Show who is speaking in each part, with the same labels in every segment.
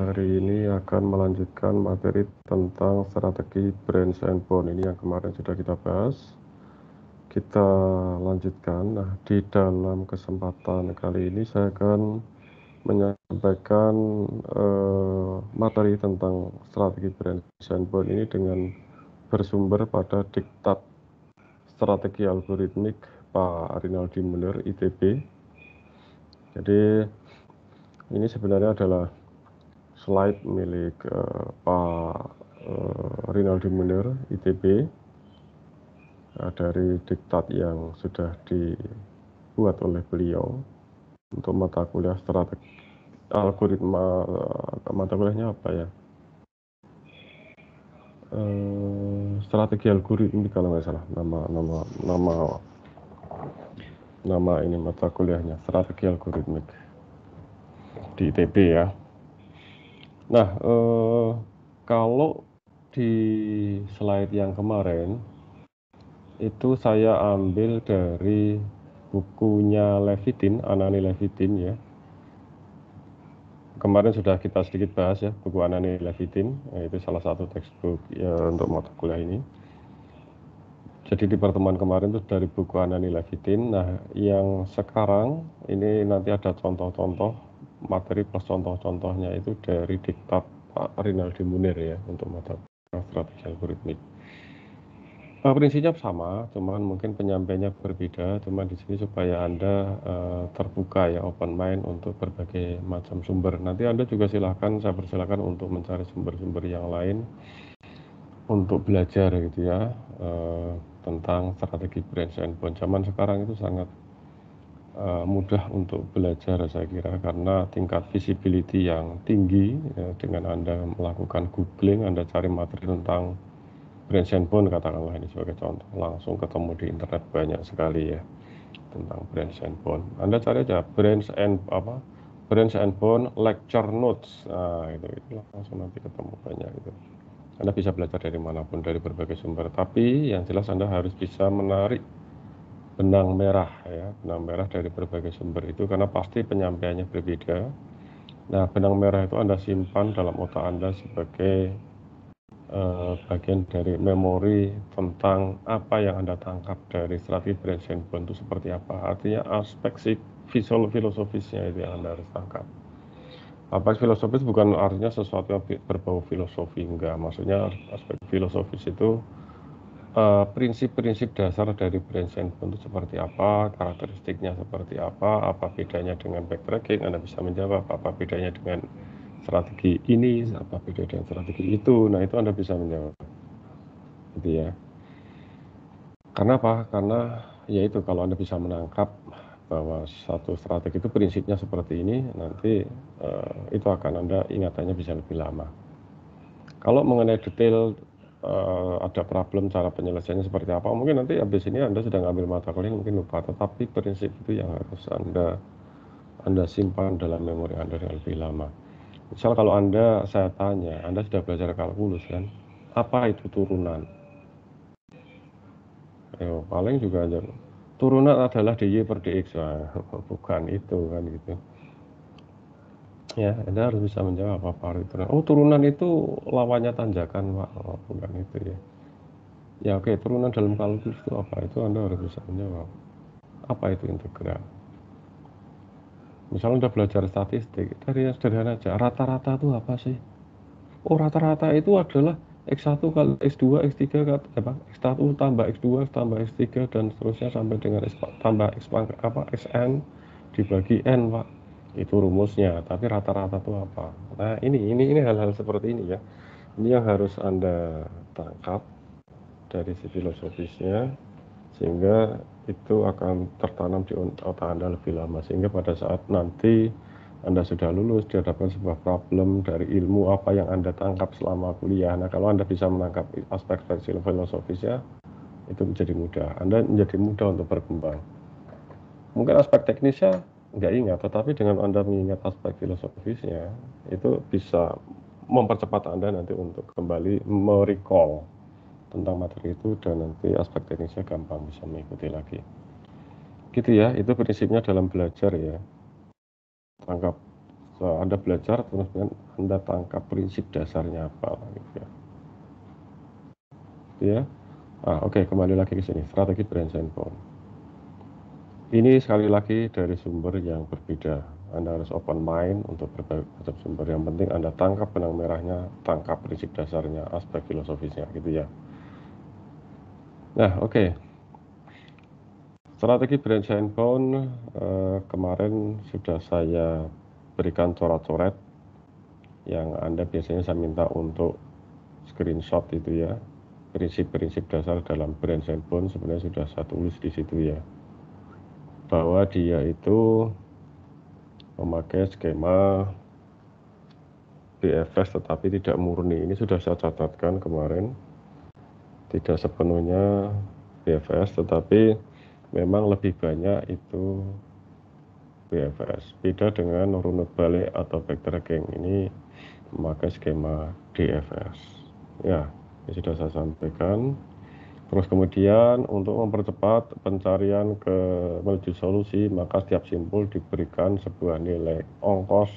Speaker 1: Hari ini akan melanjutkan materi tentang strategi brand and ini yang kemarin sudah kita bahas. Kita lanjutkan. Nah, di dalam kesempatan kali ini saya akan menyampaikan eh, materi tentang strategi brand and ini dengan bersumber pada diktat strategi algoritmik Pak Rinaldi Muller ITB. Jadi ini sebenarnya adalah slide milik uh, Pak uh, Rinaldi Munir ITB uh, eh, dari diktat yang sudah dibuat oleh beliau untuk mata kuliah strategi algoritma mata kuliahnya apa ya uh, strategi algoritma kalau nggak salah nama nama nama nama ini mata kuliahnya strategi algoritmik di ITB ya Nah, eh, kalau di slide yang kemarin itu saya ambil dari bukunya Levitin, Anani Levitin ya. Kemarin sudah kita sedikit bahas ya buku Anani Levitin, eh, itu salah satu textbook ya, untuk mata kuliah ini. Jadi di pertemuan kemarin itu dari buku Anani Levitin. Nah, yang sekarang ini nanti ada contoh-contoh materi plus contoh-contohnya itu dari diktat Pak Rinaldi Munir ya untuk mata strategi algoritmik. Nah, prinsipnya sama, cuman mungkin penyampaiannya berbeda, cuman di sini supaya Anda uh, terbuka ya open mind untuk berbagai macam sumber. Nanti Anda juga silahkan, saya persilahkan untuk mencari sumber-sumber yang lain untuk belajar gitu ya uh, tentang strategi branch and bond. Zaman sekarang itu sangat Eh, mudah untuk belajar saya kira karena tingkat visibility yang tinggi ya, dengan Anda melakukan googling, Anda cari materi tentang brand handphone katakanlah ini sebagai contoh langsung ketemu di internet banyak sekali ya tentang brand handphone. Anda cari aja brand and apa brand handphone lecture notes nah, itu itu langsung nanti ketemu banyak itu. Anda bisa belajar dari manapun dari berbagai sumber, tapi yang jelas Anda harus bisa menarik benang merah ya, benang merah dari berbagai sumber itu karena pasti penyampaiannya berbeda. Nah, benang merah itu Anda simpan dalam otak Anda sebagai eh, bagian dari memori tentang apa yang Anda tangkap dari strategi Brentsenburg itu seperti apa. Artinya aspek visual filosofisnya itu yang Anda harus tangkap. Aspek filosofis bukan artinya sesuatu yang berbau filosofi, enggak. Maksudnya aspek filosofis itu Eh, prinsip-prinsip uh, dasar dari brand sandbox itu seperti apa, karakteristiknya seperti apa, apa bedanya dengan backtracking, Anda bisa menjawab apa bedanya dengan strategi ini, apa bedanya dengan strategi itu, nah itu Anda bisa menjawab, gitu ya. Karena apa? Karena yaitu kalau Anda bisa menangkap bahwa satu strategi itu prinsipnya seperti ini, nanti uh, itu akan Anda ingatannya bisa lebih lama. Kalau mengenai detail Eh, ada problem cara penyelesaiannya seperti apa mungkin nanti habis ini anda sedang ambil mata kuliah mungkin lupa tetapi prinsip itu yang harus anda anda simpan dalam memori anda yang lebih lama misal kalau anda saya tanya anda sudah belajar kalkulus kan apa itu turunan Ayo, ya, paling juga aja turunan adalah dy per dx nah, bukan itu kan gitu Ya, Anda harus bisa menjawab apa itu turunan. Oh, turunan itu lawannya tanjakan, Pak. Oh, bukan itu ya. Ya, oke, turunan dalam kalkulus itu apa? Itu Anda harus bisa menjawab. Apa itu integral? Misalnya udah belajar statistik, dari yang sederhana aja, rata-rata itu apa sih? Oh, rata-rata itu adalah X1 kali X2, X3, eh, apa, X1 tambah X2, tambah X3, dan seterusnya sampai dengan X, tambah X, apa, Xn dibagi N, Pak itu rumusnya tapi rata-rata itu apa nah ini ini ini hal-hal seperti ini ya ini yang harus anda tangkap dari si filosofisnya sehingga itu akan tertanam di otak anda lebih lama sehingga pada saat nanti anda sudah lulus dihadapkan sebuah problem dari ilmu apa yang anda tangkap selama kuliah nah kalau anda bisa menangkap aspek-aspek filosofisnya itu menjadi mudah anda menjadi mudah untuk berkembang mungkin aspek teknisnya nggak ingat, tetapi dengan Anda mengingat aspek filosofisnya, itu bisa mempercepat Anda nanti untuk kembali merecall tentang materi itu dan nanti aspek teknisnya gampang bisa mengikuti lagi. Gitu ya, itu prinsipnya dalam belajar ya. Tangkap, so, Anda belajar, terus kemudian Anda tangkap prinsip dasarnya apa. Gitu ya. Gitu ya. Ah, Oke, okay, kembali lagi ke sini, strategi brand handphone. Ini sekali lagi dari sumber yang berbeda. Anda harus open mind untuk berbagai macam sumber. Yang penting Anda tangkap benang merahnya, tangkap prinsip dasarnya, aspek filosofisnya gitu ya. Nah, oke. Okay. Strategi brand Sandbound eh, kemarin sudah saya berikan coret-coret yang Anda biasanya saya minta untuk screenshot itu ya. Prinsip-prinsip dasar dalam brand Sandbound sebenarnya sudah saya tulis di situ ya bahwa dia itu memakai skema BFS tetapi tidak murni. Ini sudah saya catatkan kemarin. Tidak sepenuhnya BFS tetapi memang lebih banyak itu BFS. Beda dengan runut balik atau backtracking. Ini memakai skema DFS. Ya, ini sudah saya sampaikan. Terus kemudian untuk mempercepat pencarian ke menuju solusi, maka setiap simpul diberikan sebuah nilai ongkos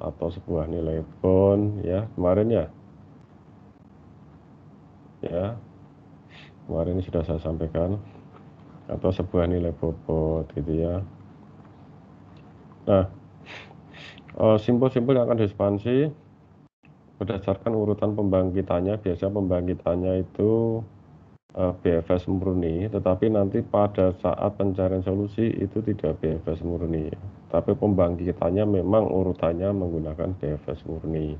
Speaker 1: atau sebuah nilai bond ya kemarin ya. Ya. Kemarin sudah saya sampaikan atau sebuah nilai bobot gitu ya. Nah, eh, simpul-simpul yang akan diekspansi berdasarkan urutan pembangkitannya, biasanya pembangkitannya itu Eh, BFS murni, tetapi nanti pada saat pencarian solusi itu tidak BFS murni, tapi pembangkitannya memang urutannya menggunakan BFS murni.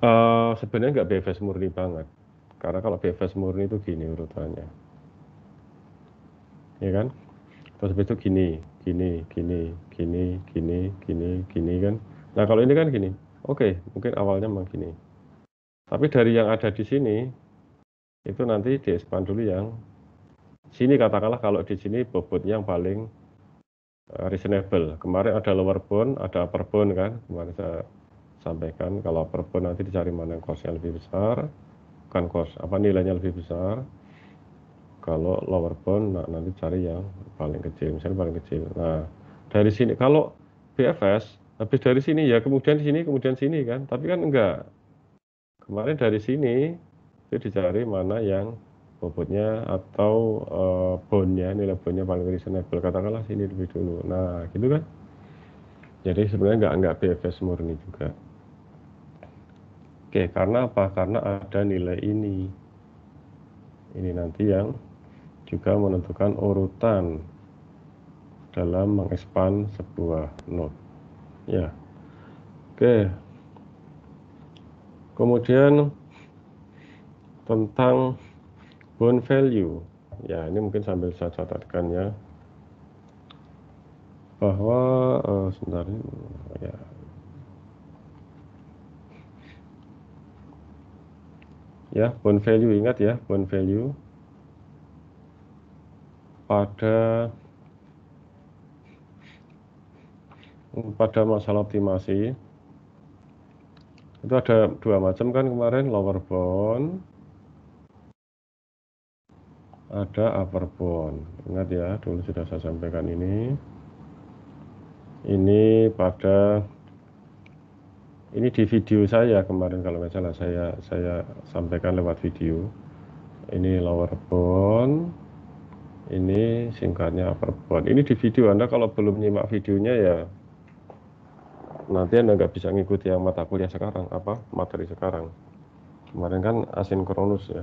Speaker 1: Uh, sebenarnya nggak BFS murni banget, karena kalau BFS murni itu gini urutannya, ya kan? Terus itu gini, gini, gini, gini, gini, gini, gini kan? Nah kalau ini kan gini, oke, okay, mungkin awalnya memang gini, tapi dari yang ada di sini itu nanti di span dulu yang sini katakanlah kalau di sini bobotnya yang paling eh, reasonable. Kemarin ada lower bound, ada upper bound kan. Kemarin saya sampaikan kalau upper bound nanti dicari mana yang costnya lebih besar, bukan cost apa nilainya lebih besar. Kalau lower bound nah, nanti cari yang paling kecil, misalnya paling kecil. Nah dari sini kalau BFS habis dari sini ya kemudian di sini kemudian sini kan, tapi kan enggak. Kemarin dari sini itu dicari mana yang bobotnya atau uh, bondnya nilai bondnya paling reasonable katakanlah sini lebih dulu nah gitu kan jadi sebenarnya nggak nggak BFS murni juga oke karena apa karena ada nilai ini ini nanti yang juga menentukan urutan dalam mengekspan sebuah node ya oke kemudian tentang bond value ya ini mungkin sambil saya catatkan ya bahwa uh, sebentar ya ya bond value ingat ya bond value pada pada masalah optimasi itu ada dua macam kan kemarin lower bound ada upper bound ingat ya dulu sudah saya sampaikan ini ini pada ini di video saya kemarin kalau misalnya saya saya sampaikan lewat video ini lower bound ini singkatnya upper bound ini di video Anda kalau belum nyimak videonya ya nanti Anda nggak bisa ngikuti yang mata kuliah sekarang apa materi sekarang kemarin kan asinkronus ya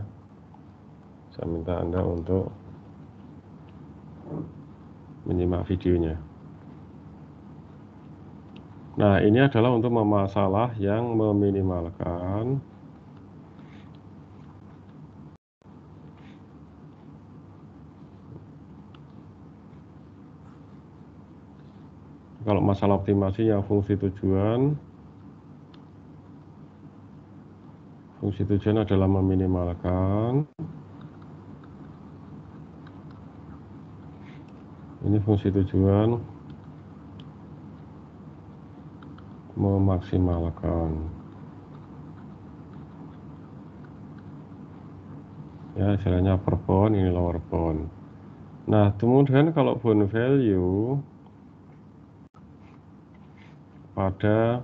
Speaker 1: saya minta Anda untuk menyimak videonya. Nah, ini adalah untuk memasalah yang meminimalkan kalau masalah optimasi yang fungsi tujuan fungsi tujuan adalah meminimalkan ini fungsi tujuan memaksimalkan ya istilahnya upper bound ini lower bound nah kemudian kalau bond value pada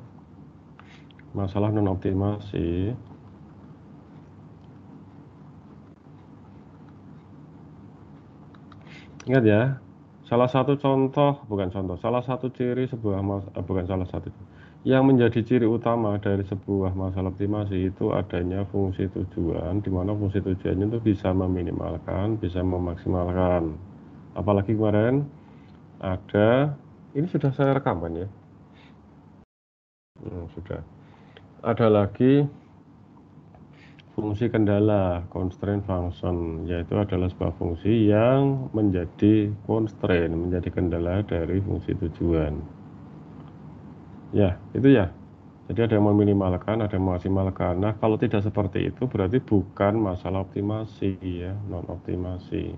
Speaker 1: masalah non optimasi ingat ya Salah satu contoh, bukan contoh, salah satu ciri sebuah eh, bukan salah satu. Yang menjadi ciri utama dari sebuah masalah optimasi itu adanya fungsi tujuan di mana fungsi tujuannya itu bisa meminimalkan, bisa memaksimalkan. Apalagi kemarin ada ini sudah saya rekamannya. ya. Hmm, sudah. Ada lagi fungsi kendala constraint function yaitu adalah sebuah fungsi yang menjadi constraint menjadi kendala dari fungsi tujuan ya itu ya jadi ada yang meminimalkan ada yang memaksimalkan nah kalau tidak seperti itu berarti bukan masalah optimasi ya non optimasi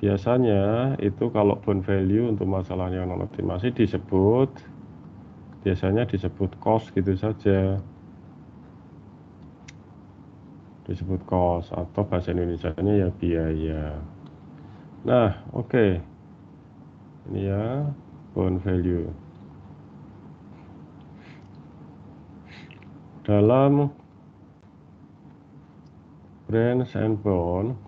Speaker 1: biasanya itu kalau bound value untuk masalah yang non optimasi disebut biasanya disebut cost gitu saja disebut cost atau bahasa indonesia ini ya biaya. Nah, oke. Okay. Ini ya bond value. Dalam brands and bond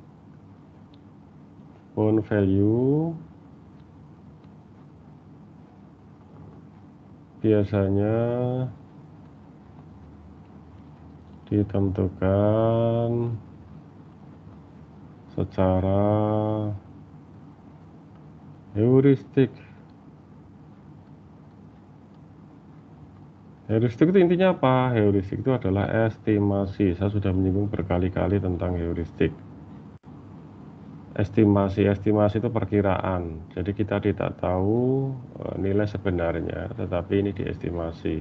Speaker 1: bond value biasanya ditentukan secara heuristik Heuristik itu intinya apa? Heuristik itu adalah estimasi. Saya sudah menyinggung berkali-kali tentang heuristik. Estimasi, estimasi itu perkiraan. Jadi kita tidak tahu e, nilai sebenarnya, tetapi ini diestimasi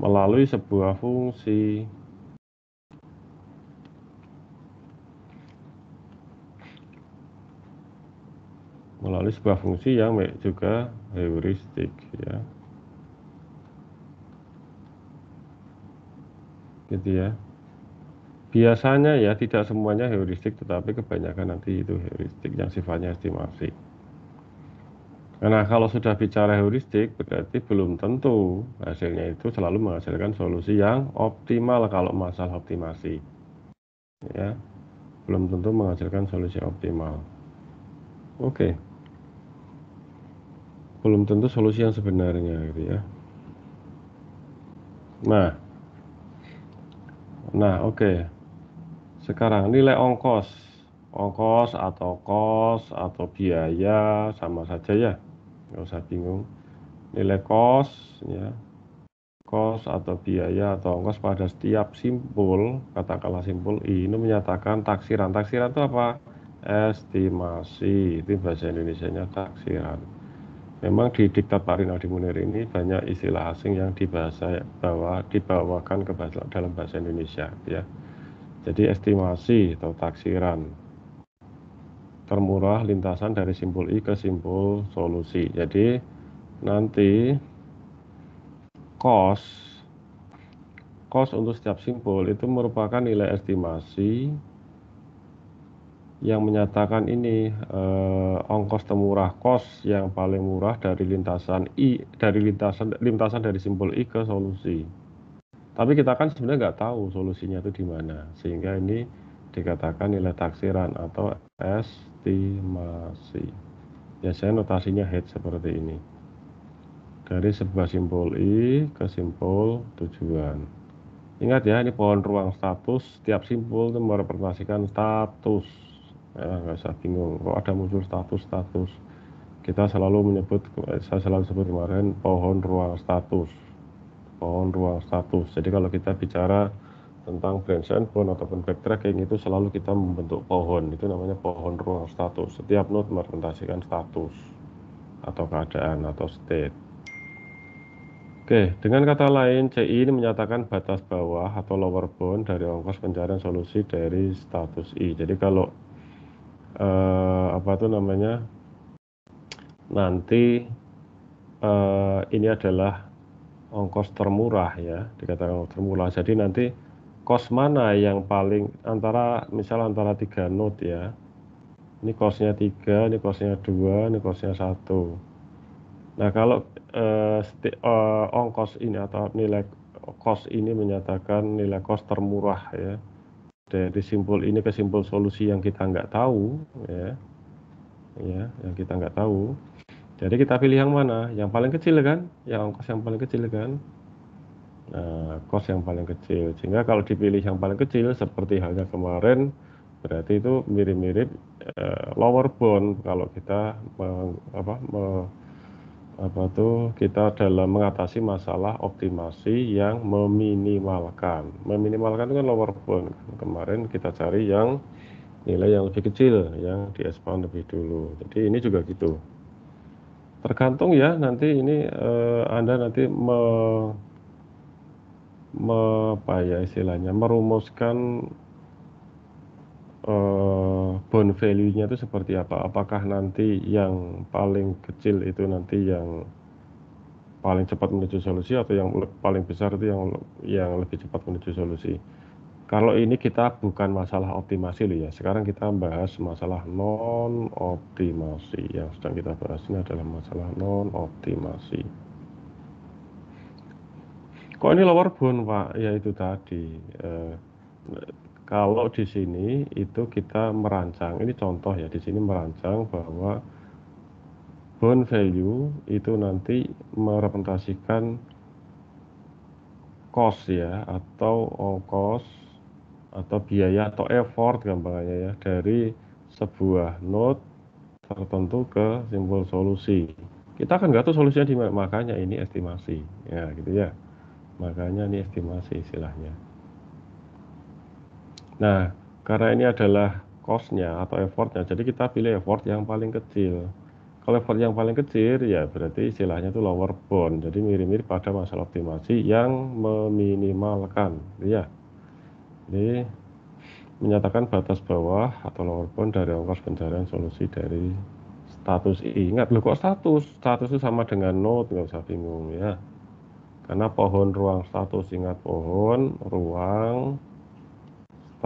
Speaker 1: melalui sebuah fungsi. melalui sebuah fungsi yang juga heuristik ya gitu ya biasanya ya tidak semuanya heuristik tetapi kebanyakan nanti itu heuristik yang sifatnya estimasi karena kalau sudah bicara heuristik berarti belum tentu hasilnya itu selalu menghasilkan solusi yang optimal kalau masalah optimasi ya belum tentu menghasilkan solusi optimal oke okay belum tentu solusi yang sebenarnya gitu ya. Nah, nah oke. Okay. Sekarang nilai ongkos, ongkos atau kos atau biaya sama saja ya, nggak usah bingung. Nilai kos ya, kos atau biaya atau ongkos pada setiap simpul, katakanlah simpul I, ini menyatakan taksiran. Taksiran itu apa? Estimasi, itu bahasa Indonesia-nya taksiran memang di diktat Pak Rinaldi Munir ini banyak istilah asing yang dibahasa bahwa dibawakan ke bahasa dalam bahasa Indonesia ya. Jadi estimasi atau taksiran termurah lintasan dari simpul i ke simpul solusi. Jadi nanti cost cost untuk setiap simpul itu merupakan nilai estimasi yang menyatakan ini eh, ongkos termurah kos yang paling murah dari lintasan i dari lintasan lintasan dari simbol i ke solusi. Tapi kita kan sebenarnya nggak tahu solusinya itu di mana, sehingga ini dikatakan nilai taksiran atau estimasi. Ya saya notasinya head seperti ini. Dari sebuah simbol i ke simbol tujuan. Ingat ya, ini pohon ruang status. Setiap simbol itu merepresentasikan status Eh, nggak usah bingung kok ada muncul status status kita selalu menyebut eh, saya selalu sebut kemarin pohon ruang status pohon ruang status jadi kalau kita bicara tentang brand endpoint ataupun backtracking itu selalu kita membentuk pohon itu namanya pohon ruang status setiap node merepresentasikan status atau keadaan atau state Oke, dengan kata lain, CI ini menyatakan batas bawah atau lower bound dari ongkos pencarian solusi dari status I. Jadi kalau uh, apa tuh namanya nanti uh, ini adalah ongkos termurah ya dikatakan ongkos termurah jadi nanti kos mana yang paling antara misal antara tiga node ya ini kosnya tiga ini kosnya dua ini kosnya satu nah kalau eh, seti, uh, ongkos ini atau nilai kos ini menyatakan nilai kos termurah ya dari simpul ini ke simpul solusi yang kita nggak tahu ya ya yang kita nggak tahu jadi kita pilih yang mana yang paling kecil kan yang ongkos yang paling kecil kan nah, kos yang paling kecil sehingga kalau dipilih yang paling kecil seperti halnya kemarin berarti itu mirip-mirip eh, lower bound kalau kita meng, apa, meng, apa tuh kita dalam mengatasi masalah optimasi yang meminimalkan. Meminimalkan itu kan lower bound. Kemarin kita cari yang nilai yang lebih kecil, yang di expand lebih dulu. Jadi ini juga gitu. Tergantung ya nanti ini eh, Anda nanti me, me apa ya istilahnya merumuskan uh, bond value-nya itu seperti apa? Apakah nanti yang paling kecil itu nanti yang paling cepat menuju solusi atau yang paling besar itu yang yang lebih cepat menuju solusi? Kalau ini kita bukan masalah optimasi loh ya. Sekarang kita bahas masalah non optimasi. Yang sedang kita bahas ini adalah masalah non optimasi. Kok ini lower bound pak? Ya itu tadi. Eh, kalau di sini itu kita merancang, ini contoh ya, di sini merancang bahwa bond value itu nanti merepresentasikan cost ya, atau cost atau biaya, atau effort gambarnya ya, dari sebuah node tertentu ke simbol solusi. Kita akan nggak tahu solusinya di makanya ini estimasi, ya gitu ya. Makanya ini estimasi istilahnya. Nah, karena ini adalah cost-nya atau effort-nya, jadi kita pilih effort yang paling kecil. Kalau effort yang paling kecil, ya berarti istilahnya itu lower bound. Jadi mirip-mirip pada masalah optimasi yang meminimalkan. Ya. Ini menyatakan batas bawah atau lower bound dari ongkos pencarian solusi dari status I. Ingat loh kok status? Status itu sama dengan node, nggak usah bingung ya. Karena pohon ruang status, ingat pohon ruang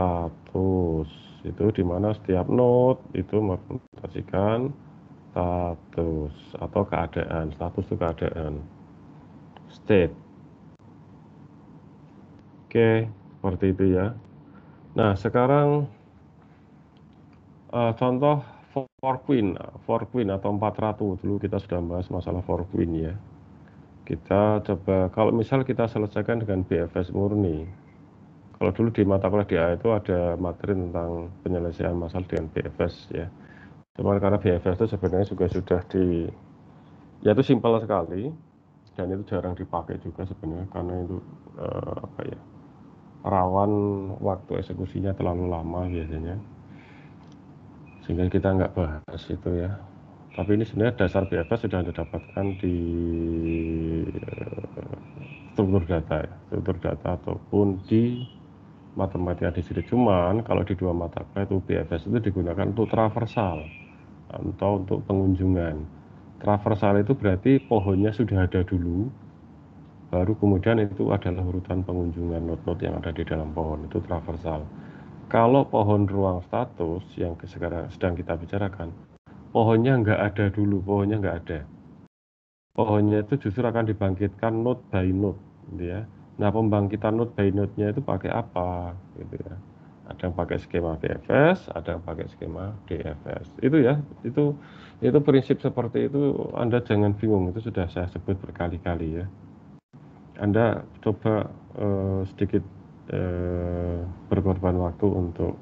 Speaker 1: status itu di mana setiap node itu merepresentasikan status atau keadaan status itu keadaan state oke seperti itu ya nah sekarang uh, contoh for queen for queen atau empat ratu dulu kita sudah bahas masalah for queen ya kita coba kalau misal kita selesaikan dengan BFS murni kalau dulu di mata kuliah DA itu ada materi tentang penyelesaian masalah dengan BFS ya. Cuman karena BFS itu sebenarnya juga sudah di ya itu simpel sekali dan itu jarang dipakai juga sebenarnya karena itu eh, apa ya rawan waktu eksekusinya terlalu lama biasanya sehingga kita nggak bahas itu ya tapi ini sebenarnya dasar BFS sudah Anda dapatkan di eh, struktur data ya, struktur data ataupun di matematika di situ. Cuman kalau di dua mata kuliah itu BFS itu digunakan untuk traversal atau untuk pengunjungan. Traversal itu berarti pohonnya sudah ada dulu, baru kemudian itu adalah urutan pengunjungan not-not yang ada di dalam pohon itu traversal. Kalau pohon ruang status yang sekarang sedang kita bicarakan, pohonnya nggak ada dulu, pohonnya nggak ada. Pohonnya itu justru akan dibangkitkan not by not, gitu ya Nah, pembangkitan node by node-nya itu pakai apa gitu ya. Ada yang pakai skema VFS, ada yang pakai skema DFS. Itu ya, itu itu prinsip seperti itu Anda jangan bingung, itu sudah saya sebut berkali-kali ya. Anda coba uh, sedikit uh, berkorban waktu untuk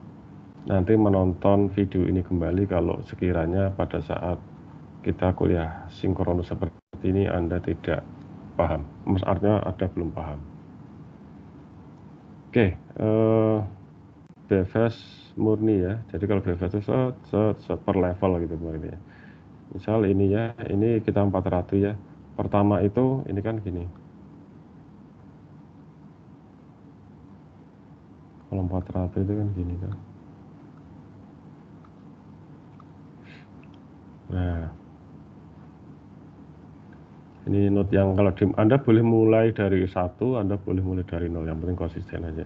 Speaker 1: nanti menonton video ini kembali kalau sekiranya pada saat kita kuliah sinkronus seperti ini Anda tidak paham, maksudnya Anda belum paham. Oke, okay, uh, BFS murni ya. Jadi kalau BFS itu set, set, set per level gitu berarti ya. Misal ini ya, ini kita 400 ya. Pertama itu ini kan gini. Kalau 400 itu kan gini kan. Nah, ini note yang kalau di, Anda boleh mulai dari satu, Anda boleh mulai dari nol, yang penting konsisten aja.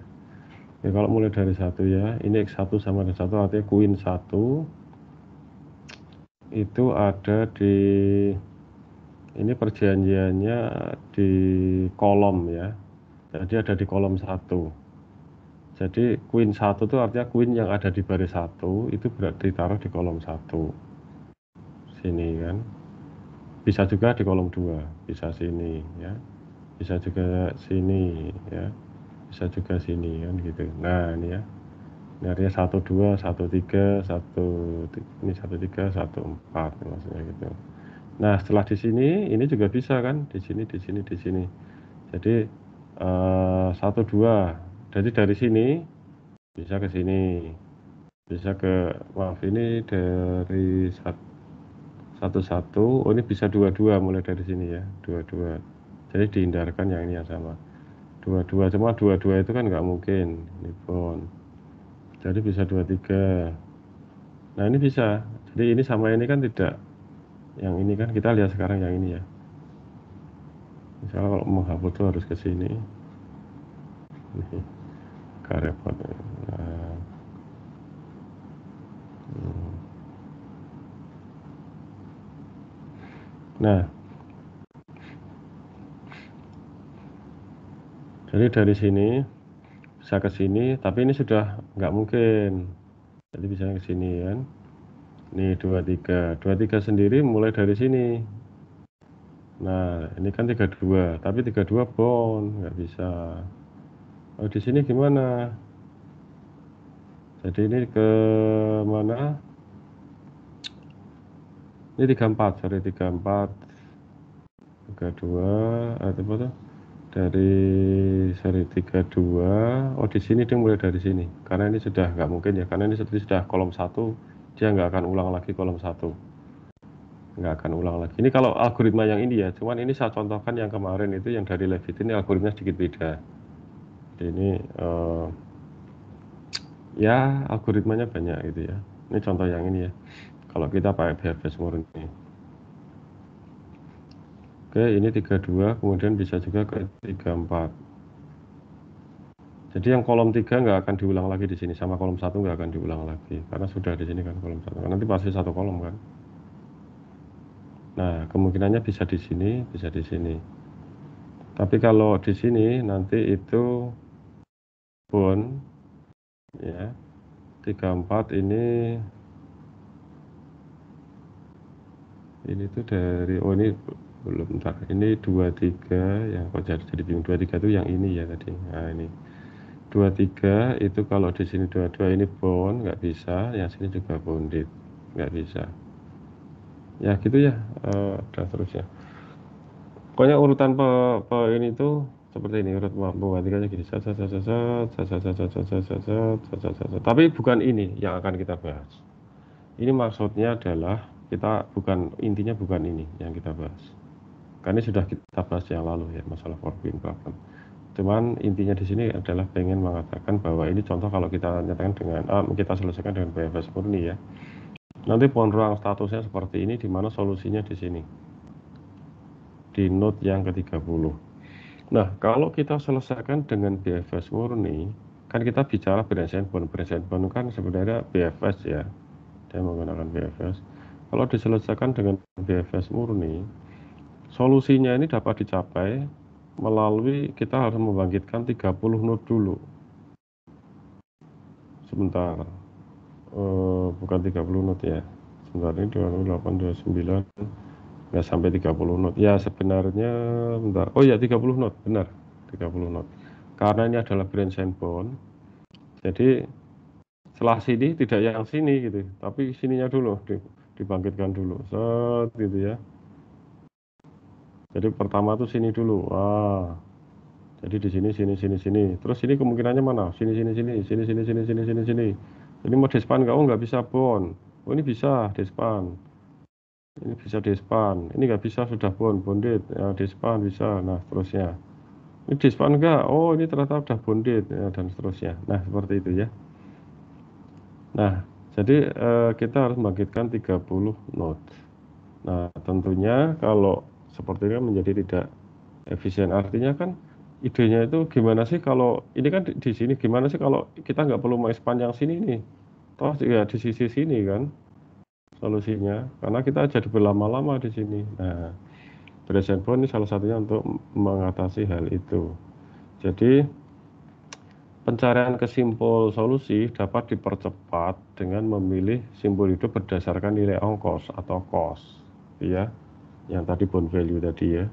Speaker 1: Ya, kalau mulai dari satu ya, ini X1 sama dengan 1 artinya queen 1 itu ada di ini perjanjiannya di kolom ya. Jadi ada di kolom 1. Jadi queen 1 itu artinya queen yang ada di baris 1 itu berarti taruh di kolom 1. Sini kan bisa juga di kolom dua bisa sini ya bisa juga sini ya bisa juga sini kan gitu nah ini ya ini artinya satu dua satu tiga satu ini satu tiga satu empat maksudnya gitu nah setelah di sini ini juga bisa kan di sini di sini di sini jadi eh, satu dua jadi dari sini bisa ke sini bisa ke maaf ini dari satu satu satu oh ini bisa dua dua mulai dari sini ya dua dua jadi dihindarkan yang ini yang sama dua dua cuma dua dua itu kan nggak mungkin ini pun jadi bisa dua tiga nah ini bisa jadi ini sama ini kan tidak yang ini kan kita lihat sekarang yang ini ya misalnya kalau menghapus tuh harus ke sini ini repot. nah. hmm. Nah, jadi dari sini bisa ke sini, tapi ini sudah nggak mungkin. Jadi bisa ke sini kan. Ini dua tiga dua tiga sendiri mulai dari sini. Nah, ini kan tiga dua tapi tiga dua bond, nggak bisa. Oh, di sini gimana? Jadi ini ke mana? ini 34 sorry 34 32 atau apa tuh dari seri 32 oh di sini dia mulai dari sini karena ini sudah nggak mungkin ya karena ini seperti sudah kolom satu dia nggak akan ulang lagi kolom satu nggak akan ulang lagi ini kalau algoritma yang ini ya cuman ini saya contohkan yang kemarin itu yang dari Levit ini algoritma sedikit beda Jadi ini uh, ya algoritmanya banyak itu ya ini contoh yang ini ya kalau kita pakai BFS Swarn ini. Oke, ini 32, kemudian bisa juga ke 34. Jadi yang kolom 3 nggak akan diulang lagi di sini, sama kolom 1 nggak akan diulang lagi, karena sudah di sini kan kolom 1. Nanti pasti satu kolom kan. Nah, kemungkinannya bisa di sini, bisa di sini. Tapi kalau di sini nanti itu pun ya 34 ini ini tuh dari oh ini belum tak ini dua tiga ya kok jadi jadi bingung dua tiga itu yang ini ya tadi nah ini dua tiga itu kalau di sini dua dua ini bond nggak bisa yang sini juga bonded nggak bisa ya gitu ya dan seterusnya pokoknya urutan pe, pe ini tuh seperti ini urut tiganya gini tapi bukan ini yang akan kita bahas ini maksudnya adalah kita bukan intinya bukan ini yang kita bahas karena sudah kita bahas yang lalu ya masalah forbidden problem cuman intinya di sini adalah pengen mengatakan bahwa ini contoh kalau kita nyatakan dengan ah, kita selesaikan dengan BFS murni ya nanti pohon ruang statusnya seperti ini di mana solusinya di sini di node yang ke-30 Nah, kalau kita selesaikan dengan BFS murni, kan kita bicara berdasarkan bond. Berdasarkan bond kan sebenarnya BFS ya. Saya menggunakan BFS. Kalau diselesaikan dengan BFS murni, solusinya ini dapat dicapai melalui kita harus membangkitkan 30 node dulu. Sebentar. Eh, bukan 30 node ya. Sebentar ini 28 29 nggak sampai 30 node. Ya sebenarnya bentar. Oh ya 30 node, benar. 30 node. Karena ini adalah branch and bone, Jadi setelah sini tidak yang sini gitu, tapi sininya dulu dibangkitkan dulu set gitu ya jadi pertama tuh sini dulu wah jadi di sini sini sini sini terus ini kemungkinannya mana sini sini sini sini sini sini sini sini sini ini mau despan nggak oh nggak bisa bon oh ini bisa despan ini bisa despan ini nggak bisa sudah bon bonded ya despan bisa nah terusnya. ini despan enggak oh ini ternyata sudah bonded ya, dan seterusnya nah seperti itu ya nah jadi eh, kita harus membangkitkan 30 node. Nah, tentunya kalau seperti ini menjadi tidak efisien. Artinya kan idenya itu gimana sih kalau ini kan di, di sini gimana sih kalau kita nggak perlu sepanjang sini nih. Toh juga ya, di sisi sini kan solusinya karena kita jadi berlama-lama di sini. Nah, present ini salah satunya untuk mengatasi hal itu. Jadi Pencarian kesimpul solusi dapat dipercepat dengan memilih simbol hidup berdasarkan nilai ongkos atau cost, ya, yang tadi bond value tadi ya.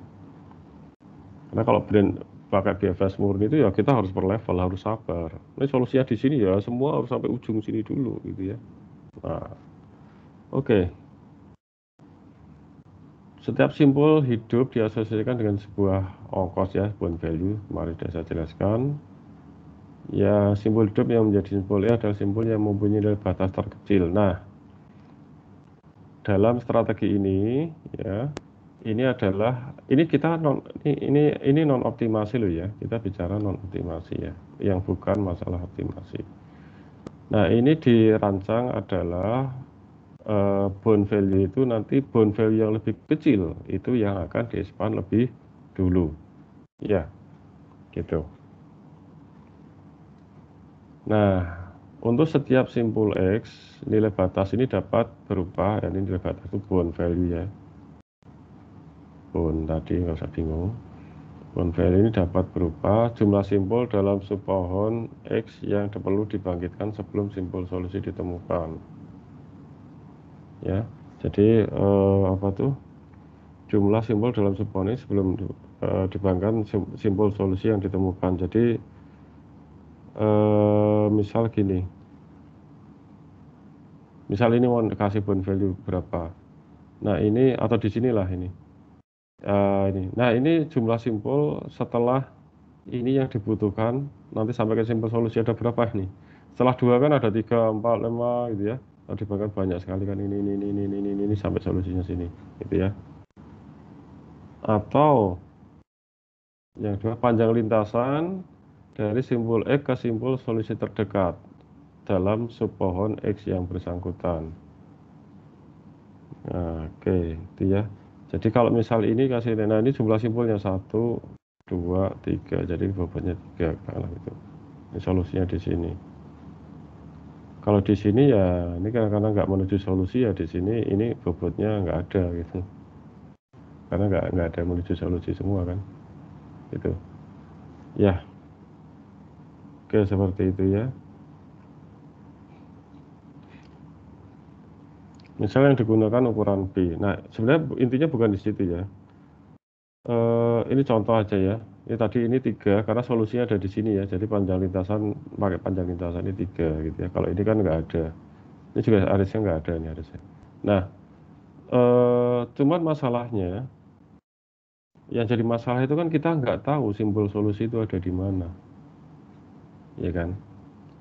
Speaker 1: Karena kalau brand pakai BFS murni itu ya kita harus per level, harus sabar. Ini solusinya di sini ya, semua harus sampai ujung sini dulu gitu ya. Nah, oke. Okay. Setiap simpul hidup diasosiasikan dengan sebuah ongkos ya, bond value, mari saya jelaskan ya simbol hidup yang menjadi simbol ya adalah simbol yang mempunyai nilai batas terkecil. Nah, dalam strategi ini ya ini adalah ini kita non ini ini, ini non optimasi loh ya kita bicara non optimasi ya yang bukan masalah optimasi nah ini dirancang adalah uh, bond value itu nanti bond value yang lebih kecil itu yang akan diexpand lebih dulu ya gitu Nah, untuk setiap simpul X, nilai batas ini dapat berupa, ya ini nilai batas itu bond value ya. Bond tadi, nggak usah bingung. Bond value ini dapat berupa jumlah simpul dalam subpohon X yang perlu dibangkitkan sebelum simpul solusi ditemukan. Ya, jadi eh, apa tuh? Jumlah simpul dalam subpohon ini sebelum eh, dibangkitkan simpul solusi yang ditemukan. Jadi, Eh, misal gini misal ini mau kasih bond value berapa nah ini atau di sinilah ini uh, ini nah ini jumlah simpul setelah ini yang dibutuhkan nanti sampai ke simpul solusi ada berapa ini setelah dua kan ada tiga empat lima gitu ya tadi oh, bahkan banyak sekali kan ini ini ini ini ini ini, ini sampai solusinya sini gitu ya atau yang dua panjang lintasan dari simbol X ke simbol solusi terdekat dalam subpohon X yang bersangkutan. Nah, oke, okay, itu ya. Jadi kalau misal ini kasih nah ini jumlah simpulnya satu, dua, tiga. Jadi bobotnya tiga kalau itu. Ini solusinya di sini. Kalau di sini ya ini karena karena nggak menuju solusi ya di sini ini bobotnya nggak ada gitu. Karena nggak nggak ada menuju solusi semua kan. Itu. Ya, Oke, seperti itu ya. Misalnya yang digunakan ukuran B. Nah, sebenarnya intinya bukan di situ ya. E, ini contoh aja ya. Ini tadi ini tiga karena solusinya ada di sini ya. Jadi panjang lintasan pakai panjang lintasan ini tiga gitu ya. Kalau ini kan nggak ada. Ini juga arisnya nggak ada ini arisnya. Nah, e, cuman masalahnya yang jadi masalah itu kan kita nggak tahu simbol solusi itu ada di mana ya kan?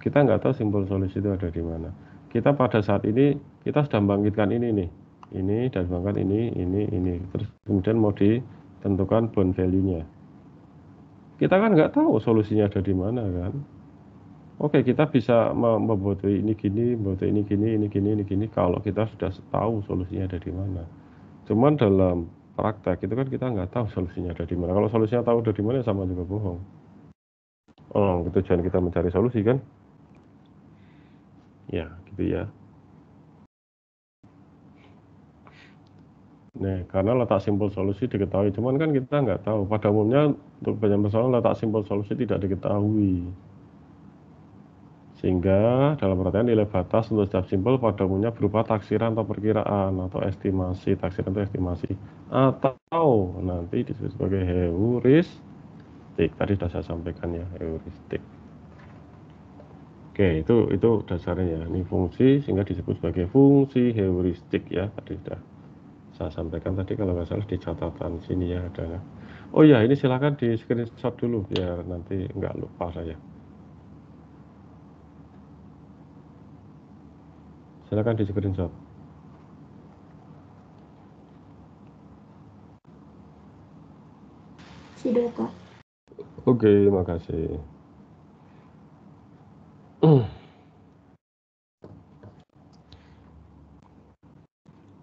Speaker 1: Kita nggak tahu simbol solusi itu ada di mana. Kita pada saat ini kita sudah bangkitkan ini nih, ini dan bangkit ini, ini, ini. Terus kemudian mau ditentukan bond value-nya. Kita kan nggak tahu solusinya ada di mana kan? Oke, kita bisa membuat ini gini, membuat ini gini, ini gini, ini gini. Kalau kita sudah tahu solusinya ada di mana. Cuman dalam praktek itu kan kita nggak tahu solusinya ada di mana. Kalau solusinya tahu ada di mana ya sama juga bohong oh gitu, tujuan kita mencari solusi kan ya gitu ya Nah, karena letak simpul solusi diketahui, cuman kan kita nggak tahu. Pada umumnya untuk banyak persoalan letak simpul solusi tidak diketahui. Sehingga dalam perhatian nilai batas untuk setiap simpul pada umumnya berupa taksiran atau perkiraan atau estimasi, taksiran atau estimasi atau nanti disebut sebagai heuris heuristik tadi sudah saya sampaikan ya heuristik oke itu itu dasarnya ini fungsi sehingga disebut sebagai fungsi heuristik ya tadi sudah saya sampaikan tadi kalau nggak salah di catatan sini ya ada ya. oh ya ini silahkan di screenshot dulu biar nanti nggak lupa saya silahkan di screenshot sudah kak Oke, makasih.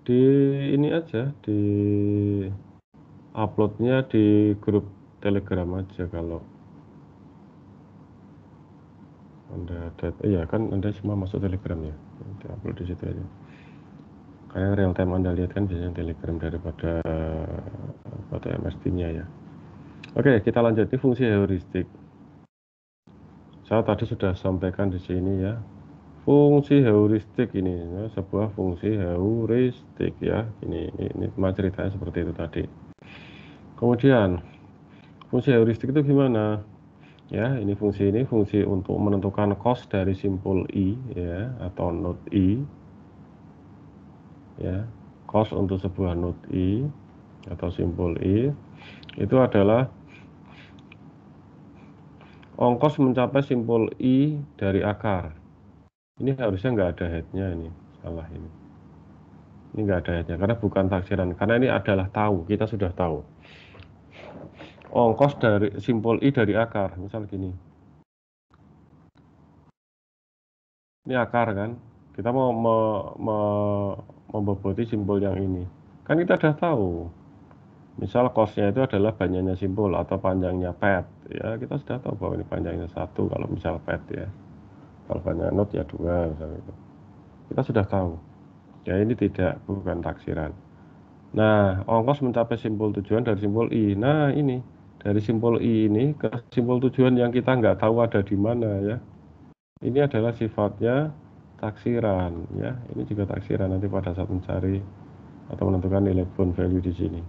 Speaker 1: Di ini aja, di uploadnya di grup Telegram aja kalau Anda ada, iya ya kan Anda semua masuk Telegram ya, di upload di situ aja. Kayak real time Anda lihat kan biasanya Telegram daripada apa msd nya ya. Oke, kita lanjut di fungsi heuristik. Saya tadi sudah sampaikan di sini ya. Fungsi heuristik ini ya, sebuah fungsi heuristik ya. Ini ini, ini ceritanya seperti itu tadi. Kemudian fungsi heuristik itu gimana? Ya, ini fungsi ini fungsi untuk menentukan cost dari simpul i ya atau node i. Ya, kos untuk sebuah node i atau simpul i itu adalah ongkos mencapai simpul I dari akar. Ini harusnya nggak ada headnya ini, salah ini. Ini nggak ada headnya, karena bukan taksiran. Karena ini adalah tahu, kita sudah tahu. Ongkos dari simpul I dari akar, misal gini. Ini akar kan, kita mau me, me, memboboti simbol yang ini. Kan kita sudah tahu. Misal kosnya itu adalah banyaknya simpul atau panjangnya pet gitu ya kita sudah tahu bahwa ini panjangnya satu kalau misal pet ya kalau banyak not ya dua misalnya itu kita sudah tahu ya ini tidak bukan taksiran nah ongkos mencapai simbol tujuan dari simbol i nah ini dari simbol i ini ke simbol tujuan yang kita nggak tahu ada di mana ya ini adalah sifatnya taksiran ya ini juga taksiran nanti pada saat mencari atau menentukan nilai bond value di sini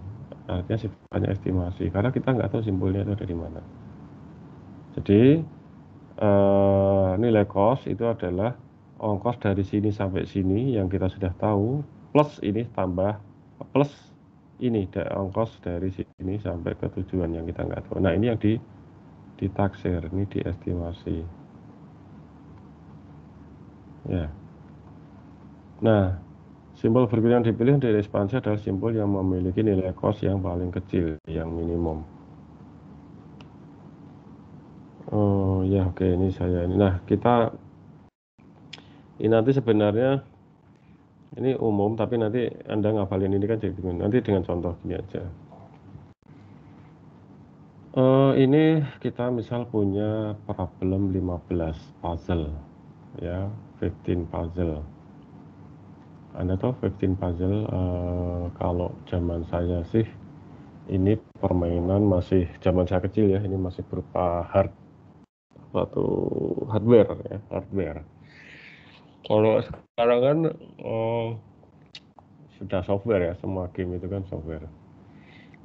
Speaker 1: artinya sifatnya estimasi karena kita nggak tahu simbolnya itu ada di mana jadi eh, nilai kos itu adalah ongkos dari sini sampai sini yang kita sudah tahu plus ini tambah plus ini ongkos dari sini sampai ke tujuan yang kita nggak tahu. Nah ini yang di ditaksir, ini diestimasi. Ya. Nah, simbol berikutnya yang dipilih dari ekspansi adalah simbol yang memiliki nilai kos yang paling kecil, yang minimum. Oh ya oke ini saya ini. Nah kita ini nanti sebenarnya ini umum tapi nanti anda ngapalin ini kan jadi nanti dengan contoh gini aja. Uh, ini kita misal punya problem 15 puzzle ya 15 puzzle. Anda tahu 15 puzzle uh, kalau zaman saya sih ini permainan masih zaman saya kecil ya ini masih berupa hard suatu hardware ya hardware kalau sekarang kan oh, sudah software ya semua game itu kan software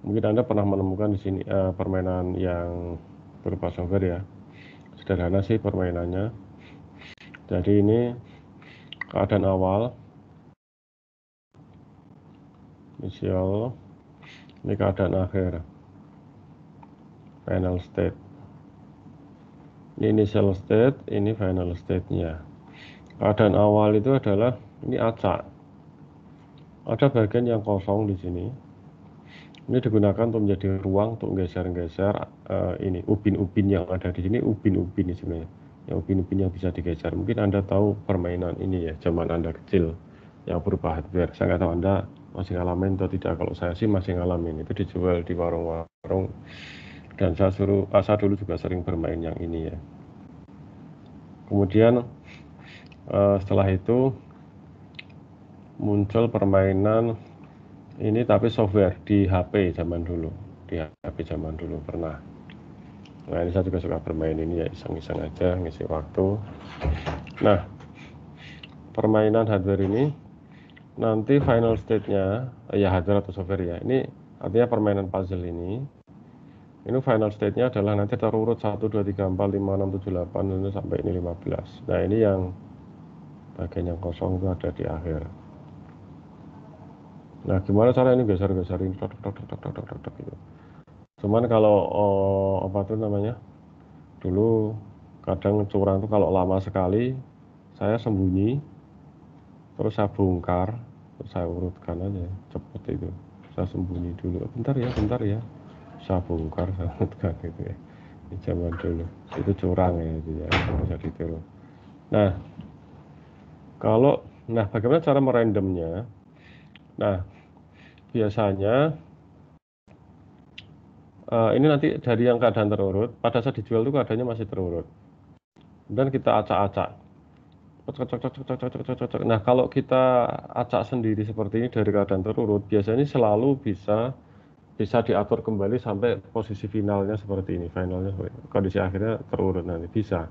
Speaker 1: mungkin anda pernah menemukan di sini uh, permainan yang berupa software ya sederhana sih permainannya jadi ini keadaan awal inisial ini keadaan akhir final state ini initial state ini final state-nya keadaan awal itu adalah ini acak ada bagian yang kosong di sini ini digunakan untuk menjadi ruang untuk geser-geser uh, ini ubin-ubin yang ada di sini ubin-ubin sebenarnya ya ubin-ubin yang bisa digeser mungkin anda tahu permainan ini ya zaman anda kecil yang berupa hardware saya nggak tahu anda masih ngalamin atau tidak kalau saya sih masih ngalamin itu dijual di warung-warung dan saya suruh Asa ah, dulu juga sering bermain yang ini ya kemudian uh, setelah itu muncul permainan ini tapi software di HP zaman dulu di HP zaman dulu pernah nah ini saya juga suka bermain ini ya iseng-iseng aja ngisi waktu nah permainan hardware ini nanti final state-nya eh, ya hardware atau software ya ini artinya permainan puzzle ini ini final state-nya adalah nanti terurut 1, 2, 3, 4, 5, 6, 7, 8, ini sampai ini 15. Nah ini yang bagian yang kosong itu ada di akhir. Nah gimana cara ini geser-geserin? Tok, tok, tok, tok, tok, tok, tok, gitu. Cuman kalau oh, apa itu namanya? Dulu kadang curang itu kalau lama sekali saya sembunyi, terus saya bongkar, terus saya urutkan aja cepet itu. Saya sembunyi dulu. Bentar ya, bentar ya sabungkar sangat kaget ya di zaman dulu itu curang ya itu ya bisa ditiru nah kalau nah bagaimana cara merandomnya nah biasanya uh, ini nanti dari yang keadaan terurut pada saat dijual itu keadaannya masih terurut dan kita acak-acak Nah, kalau kita acak sendiri seperti ini dari keadaan terurut, biasanya selalu bisa bisa diatur kembali sampai posisi finalnya seperti ini finalnya kondisi akhirnya terurut nanti bisa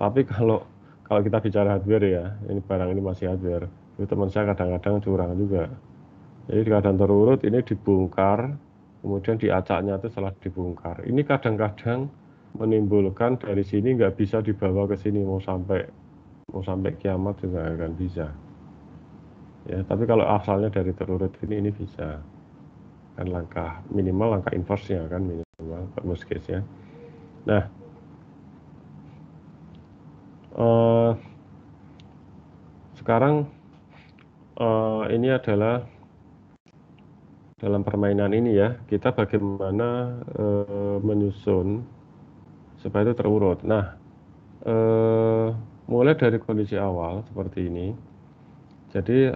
Speaker 1: tapi kalau kalau kita bicara hardware ya ini barang ini masih hardware itu teman saya kadang-kadang curang juga jadi kadang terurut ini dibongkar kemudian diacaknya itu setelah dibongkar ini kadang-kadang menimbulkan dari sini nggak bisa dibawa ke sini mau sampai mau sampai kiamat juga akan bisa ya tapi kalau asalnya dari terurut ini ini bisa kan langkah minimal langkah inverse-nya kan minimal worst case ya. Nah, uh, sekarang uh, ini adalah dalam permainan ini ya kita bagaimana uh, menyusun supaya itu terurut. Nah, uh, mulai dari kondisi awal seperti ini. Jadi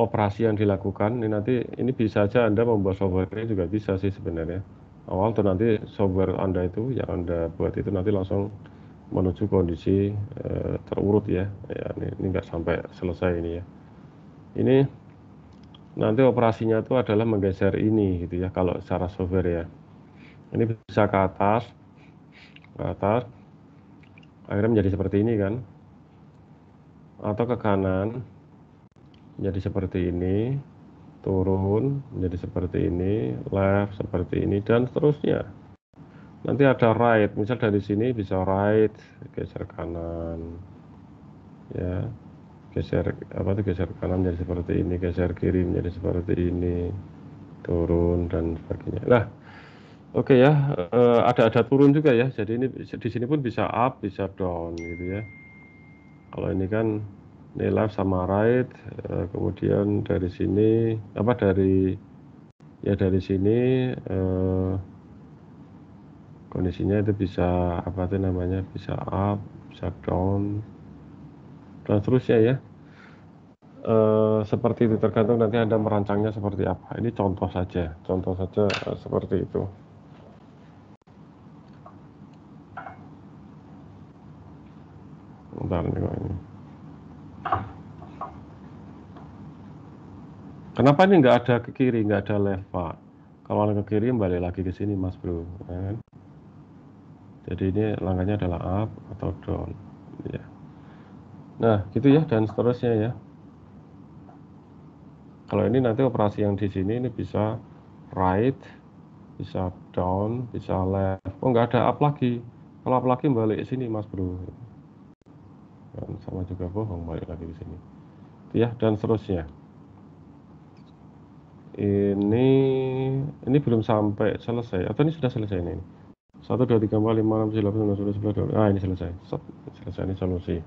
Speaker 1: operasi yang dilakukan ini nanti ini bisa saja anda membuat softwarenya juga bisa sih sebenarnya awal tuh nanti software anda itu yang anda buat itu nanti langsung menuju kondisi eh, terurut ya ya ini nggak sampai selesai ini ya ini nanti operasinya itu adalah menggeser ini gitu ya kalau secara software ya ini bisa ke atas ke atas akhirnya menjadi seperti ini kan atau ke kanan menjadi seperti ini, turun menjadi seperti ini, left seperti ini, dan seterusnya. Nanti ada right, misal dari sini bisa right, geser kanan, ya, geser apa tuh geser kanan menjadi seperti ini, geser kiri menjadi seperti ini, turun dan sebagainya. Nah, oke okay ya, eh, ada ada turun juga ya. Jadi ini di sini pun bisa up, bisa down gitu ya. Kalau ini kan Nilaf sama Raid eh, kemudian dari sini apa dari ya dari sini uh, kondisinya itu bisa apa itu namanya bisa up bisa down dan seterusnya ya uh, seperti itu tergantung nanti anda merancangnya seperti apa ini contoh saja contoh saja uh, seperti itu bentar ini Kenapa ini nggak ada ke kiri, nggak ada left pak? Kalau langkah ke kiri balik lagi ke sini mas bro. Ya kan? Jadi ini langkahnya adalah up atau down. Ya. Nah gitu ya dan seterusnya ya. Kalau ini nanti operasi yang di sini ini bisa right, bisa down, bisa left. Oh nggak ada up lagi. Kalau up lagi balik sini mas bro. Dan sama juga bohong balik lagi ke sini. Gitu ya dan seterusnya. Ini ini belum sampai selesai atau ini sudah selesai ini? Satu dua tiga empat lima enam tujuh delapan sembilan sepuluh sebelas dua. Ah, ini selesai. Stop. Selesai ini solusi.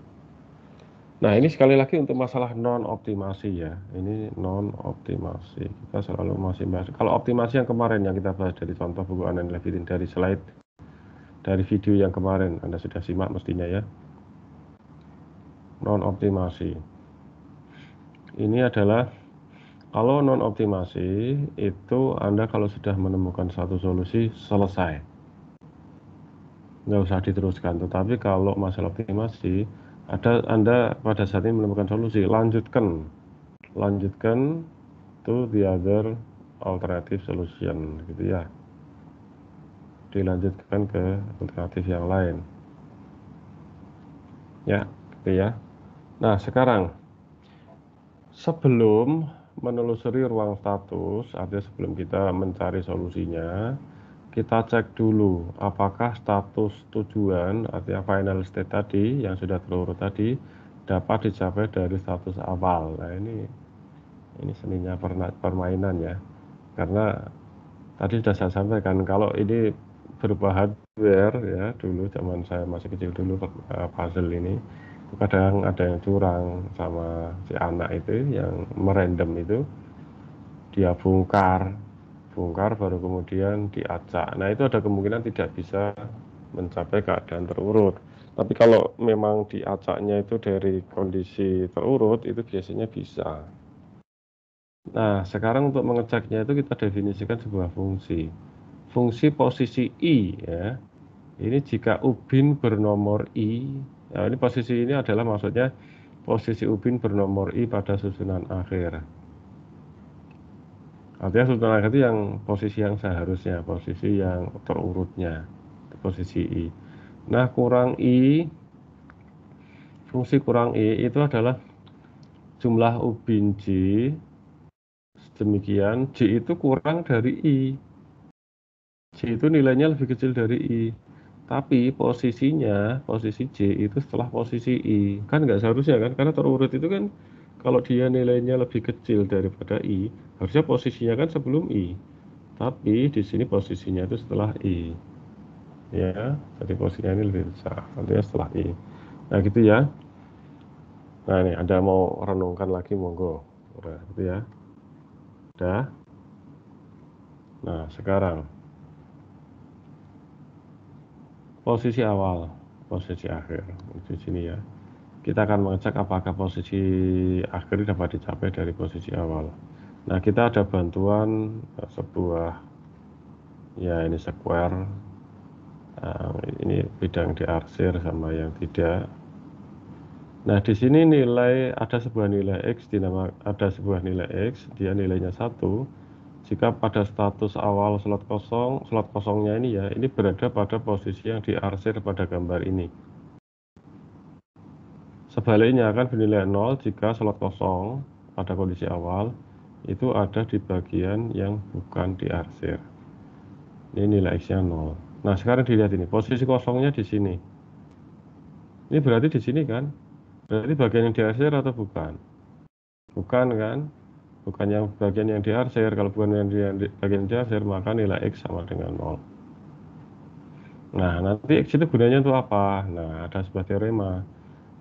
Speaker 1: Nah ini sekali lagi untuk masalah non optimasi ya. Ini non optimasi. Kita selalu masih bahas. Kalau optimasi yang kemarin yang kita bahas dari contoh buku Anan Levitin dari slide dari video yang kemarin Anda sudah simak mestinya ya. Non optimasi. Ini adalah kalau non optimasi itu Anda kalau sudah menemukan satu solusi selesai. Nggak usah diteruskan. Tetapi kalau masalah optimasi ada Anda pada saat ini menemukan solusi, lanjutkan. Lanjutkan to the other alternative solution gitu ya. Dilanjutkan ke alternatif yang lain. Ya, gitu ya. Nah, sekarang sebelum menelusuri ruang status, artinya sebelum kita mencari solusinya, kita cek dulu apakah status tujuan, artinya final state tadi yang sudah telur tadi dapat dicapai dari status awal. Nah ini ini seninya permainan ya, karena tadi sudah saya sampaikan kalau ini berubah hardware ya dulu zaman saya masih kecil dulu eh, puzzle ini kadang ada yang curang sama si anak itu yang merandom itu dia bongkar bongkar baru kemudian diacak nah itu ada kemungkinan tidak bisa mencapai keadaan terurut tapi kalau memang diacaknya itu dari kondisi terurut itu biasanya bisa nah sekarang untuk mengeceknya itu kita definisikan sebuah fungsi fungsi posisi i ya ini jika ubin bernomor i Nah, ini posisi ini adalah maksudnya posisi ubin bernomor i pada susunan akhir. Artinya susunan akhir itu yang posisi yang seharusnya, posisi yang terurutnya, posisi i. Nah, kurang i fungsi kurang i itu adalah jumlah ubin j demikian j itu kurang dari i. J itu nilainya lebih kecil dari i tapi posisinya posisi J itu setelah posisi I kan nggak seharusnya kan karena terurut itu kan kalau dia nilainya lebih kecil daripada I harusnya posisinya kan sebelum I tapi di sini posisinya itu setelah I ya jadi posisinya ini lebih besar artinya setelah I nah gitu ya nah ini ada mau renungkan lagi monggo nah gitu ya udah nah sekarang posisi awal, posisi akhir. Di sini ya. Kita akan mengecek apakah posisi akhir dapat dicapai dari posisi awal. Nah, kita ada bantuan eh, sebuah ya ini square. Eh, ini bidang diarsir sama yang tidak. Nah, di sini nilai ada sebuah nilai x dinama ada sebuah nilai x, dia nilainya satu jika pada status awal slot kosong, slot kosongnya ini ya, ini berada pada posisi yang diarsir pada gambar ini. Sebaliknya akan bernilai 0 jika slot kosong pada kondisi awal itu ada di bagian yang bukan diarsir. Ini nilai X-nya 0. Nah, sekarang dilihat ini, posisi kosongnya di sini. Ini berarti di sini kan? Berarti bagian yang diarsir atau bukan? Bukan kan? bukan yang bagian yang DR share kalau bukan yang di, bagian DR share maka nilai X sama dengan 0 nah nanti X itu gunanya untuk apa nah ada sebuah teorema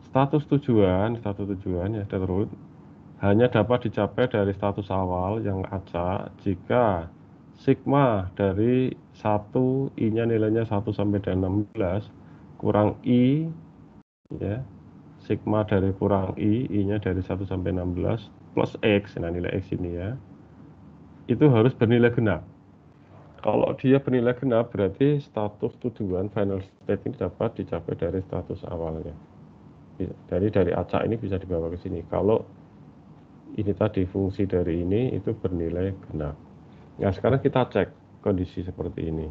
Speaker 1: status tujuan status tujuan ya terus hanya dapat dicapai dari status awal yang acak jika sigma dari 1 i nya nilainya 1 sampai dengan 16 kurang i ya sigma dari kurang i i nya dari 1 sampai 16 plus X, nah nilai X ini ya, itu harus bernilai genap. Kalau dia bernilai genap, berarti status tujuan final state ini dapat dicapai dari status awalnya. Dari dari acak ini bisa dibawa ke sini. Kalau ini tadi fungsi dari ini itu bernilai genap. Nah, sekarang kita cek kondisi seperti ini.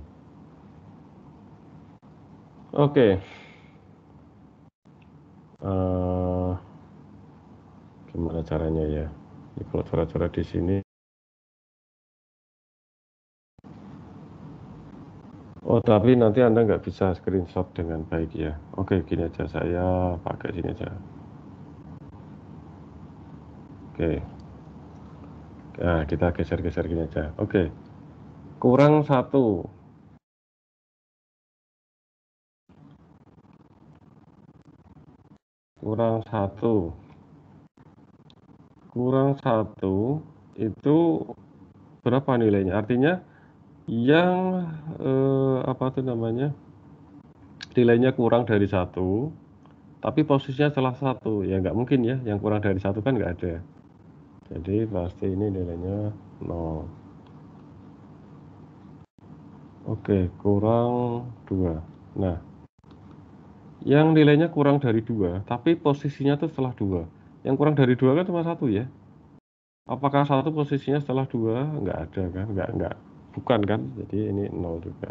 Speaker 1: Oke. Okay. Uh, eh, gimana caranya ya. Ini kalau cara-cara di sini. Oh tapi nanti Anda nggak bisa screenshot dengan baik ya. Oke gini aja saya pakai sini aja. Oke. Nah kita geser-geser gini aja. Oke. Kurang satu. kurang satu kurang satu itu berapa nilainya? Artinya yang eh, apa tuh namanya nilainya kurang dari satu, tapi posisinya salah satu ya nggak mungkin ya yang kurang dari satu kan nggak ada. Jadi pasti ini nilainya nol. Oke kurang dua. Nah yang nilainya kurang dari dua, tapi posisinya tuh setelah dua yang kurang dari dua kan cuma satu ya apakah satu posisinya setelah dua Enggak ada kan Enggak enggak, bukan kan jadi ini nol juga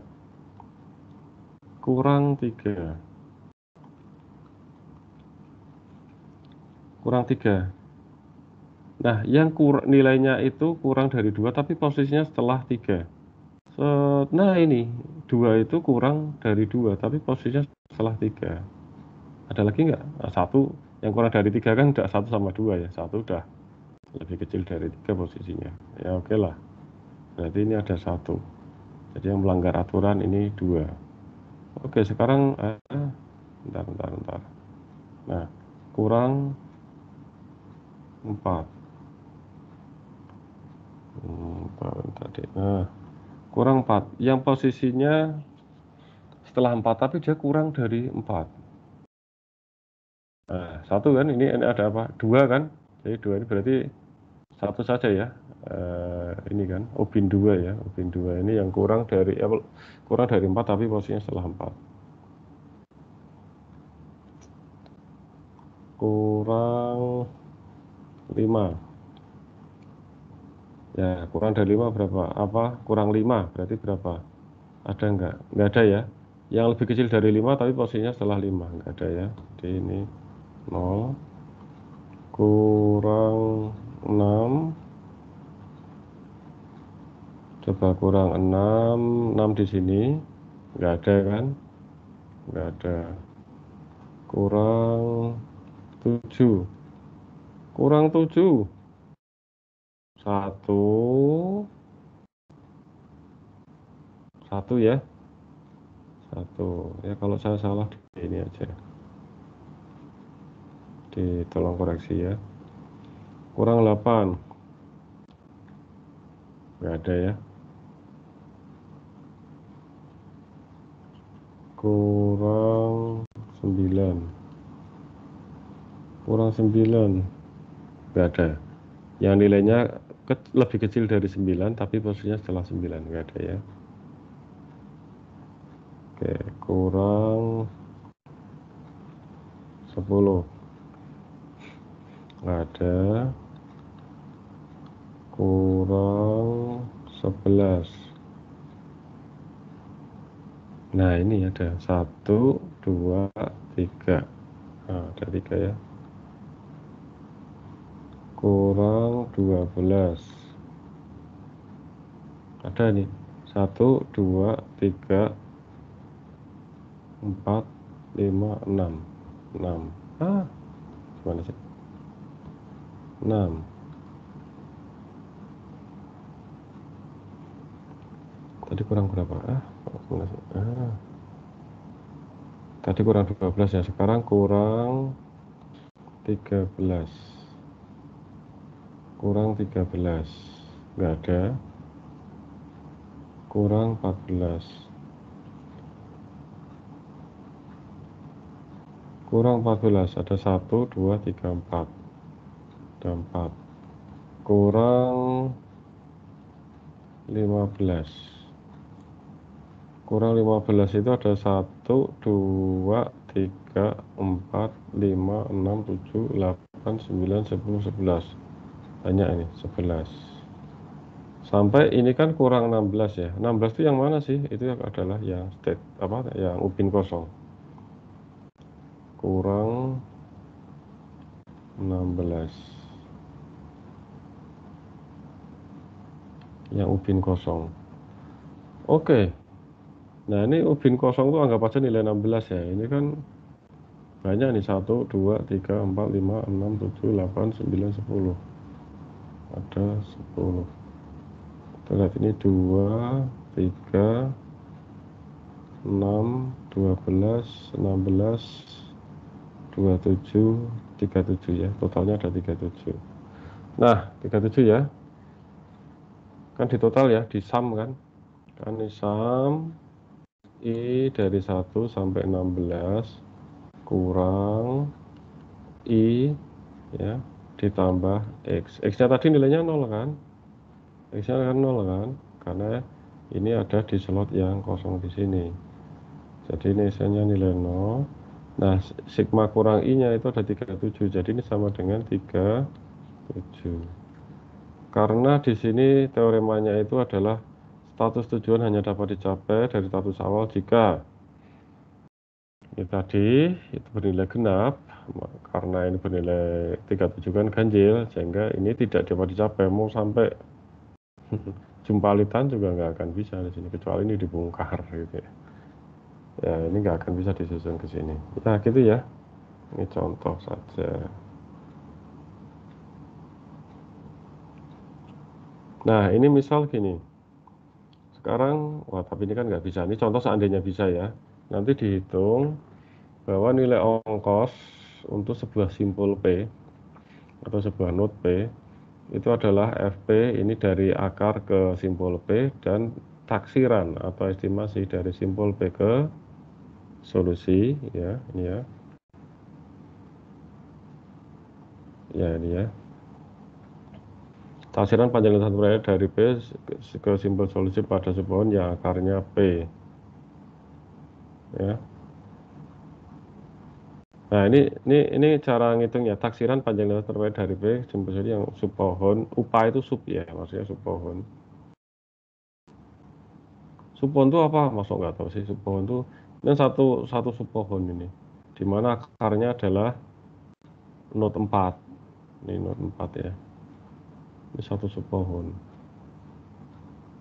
Speaker 1: kurang tiga kurang tiga nah yang kur nilainya itu kurang dari dua tapi posisinya setelah tiga Set nah ini dua itu kurang dari dua tapi posisinya setelah tiga ada lagi enggak? satu yang kurang dari tiga kan tidak satu sama dua ya satu udah lebih kecil dari tiga posisinya ya oke okay lah berarti ini ada satu jadi yang melanggar aturan ini dua oke okay, sekarang eh, bentar bentar bentar nah kurang empat hmm, tadi nah eh, kurang empat yang posisinya setelah empat tapi dia kurang dari empat Nah, satu kan ini ada apa? Dua kan? Jadi dua ini berarti satu saja ya. Uh, ini kan obin dua ya, obin dua ini yang kurang dari ya, kurang dari empat tapi posisinya setelah empat. Kurang lima. Ya, kurang dari lima berapa? Apa kurang lima berarti berapa? Ada enggak? Enggak ada ya. Yang lebih kecil dari lima tapi posisinya setelah lima enggak ada ya. Jadi ini 0 kurang 6 coba kurang 6 6 di sini nggak ada kan nggak ada kurang 7 kurang 7 1, 1 ya satu ya kalau saya salah ini aja ditolong koreksi ya kurang 8 nggak ada ya kurang 9 kurang 9 nggak ada yang nilainya ke, lebih kecil dari 9 tapi posisinya setelah 9 nggak ada ya oke kurang 10 ada kurang 11 nah ini ada 1 2 3 nah, ada 3 ya kurang 12 ada nih 1 2 3 4 5 6 6 ah gimana sih نعم tadi kurang berapa ah, ah. tadi kurang 12 ya sekarang kurang 13 kurang 13 enggak ada kurang 14 kurang 14 ada 1 2 3 4 ada 4 kurang 15 kurang 15 itu ada 1 2 3 4 5 6 7 8 9 10 11 banyak ini 11 sampai ini kan kurang 16 ya 16 itu yang mana sih itu adalah yang state apa yang ubin kosong kurang 16 yang ubin kosong. Oke. Nah, ini ubin kosong itu anggap aja nilai 16 ya. Ini kan banyak nih 1 2 3 4 5 6 7 8 9 10. Ada 10. Kita lihat ini 2 3 6 12 16 27 37 ya. Totalnya ada 37. Nah, 37 ya kan di total ya di sum kan kan di sum i dari 1 sampai 16 kurang i ya ditambah x x nya tadi nilainya 0 kan x nya kan 0 kan karena ini ada di slot yang kosong di sini jadi ini x nilai 0 Nah, sigma kurang I-nya itu ada 37, jadi ini sama dengan 37 karena di sini teoremanya itu adalah status tujuan hanya dapat dicapai dari status awal jika ini ya tadi itu bernilai genap karena ini bernilai 37 kan ganjil sehingga ini tidak dapat dicapai mau sampai jumpalitan juga nggak akan bisa di sini kecuali ini dibongkar gitu ya ya ini nggak akan bisa disusun ke sini nah gitu ya ini contoh saja Nah, ini misal gini. Sekarang, wah tapi ini kan nggak bisa. Ini contoh seandainya bisa ya. Nanti dihitung bahwa nilai ongkos untuk sebuah simpul P atau sebuah node P itu adalah FP ini dari akar ke simpul P dan taksiran atau estimasi dari simpul P ke solusi ya ini ya ya ini ya Tafsiran panjang lintasan berada dari P ke simbol solusi pada sebuah yang akarnya P. Ya. Nah ini ini ini cara ngitungnya taksiran panjang lintas terbaik dari P simbol solusi yang subpohon upah itu sub ya maksudnya subpohon. Subpohon itu apa? Masuk nggak tahu sih subpohon itu ini satu satu subpohon ini dimana akarnya adalah node 4 ini node 4 ya ini satu sepohon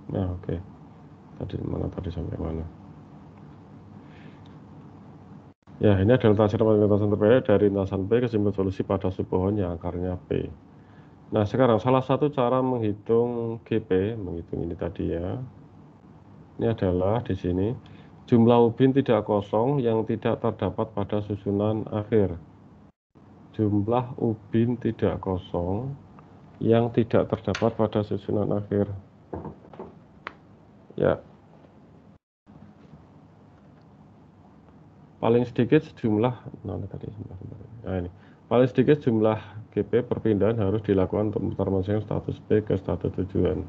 Speaker 1: nah oke okay. tadi mana tadi sampai mana ya ini adalah tafsir lintasan terpilih dari lintasan P kesimpulan solusi pada sepohon yang akarnya P nah sekarang salah satu cara menghitung GP menghitung ini tadi ya ini adalah di sini jumlah ubin tidak kosong yang tidak terdapat pada susunan akhir jumlah ubin tidak kosong yang tidak terdapat pada susunan akhir. Ya. Paling sedikit jumlah, mana tadi nah, ini. Paling sedikit jumlah GP perpindahan harus dilakukan untuk memutar status B ke status tujuan.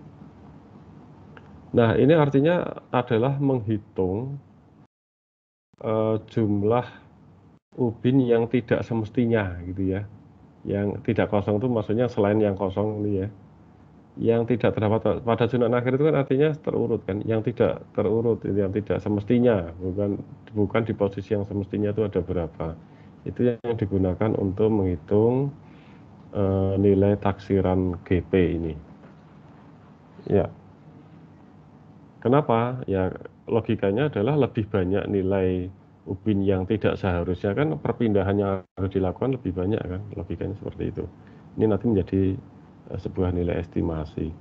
Speaker 1: Nah, ini artinya adalah menghitung uh, jumlah ubin yang tidak semestinya gitu ya yang tidak kosong itu maksudnya selain yang kosong ini ya yang tidak terdapat pada sunat akhir itu kan artinya terurut kan yang tidak terurut itu yang tidak semestinya bukan bukan di posisi yang semestinya itu ada berapa itu yang digunakan untuk menghitung e, nilai taksiran GP ini ya kenapa ya logikanya adalah lebih banyak nilai ubin yang tidak seharusnya kan perpindahannya harus dilakukan lebih banyak kan logikanya seperti itu ini nanti menjadi eh, sebuah nilai estimasi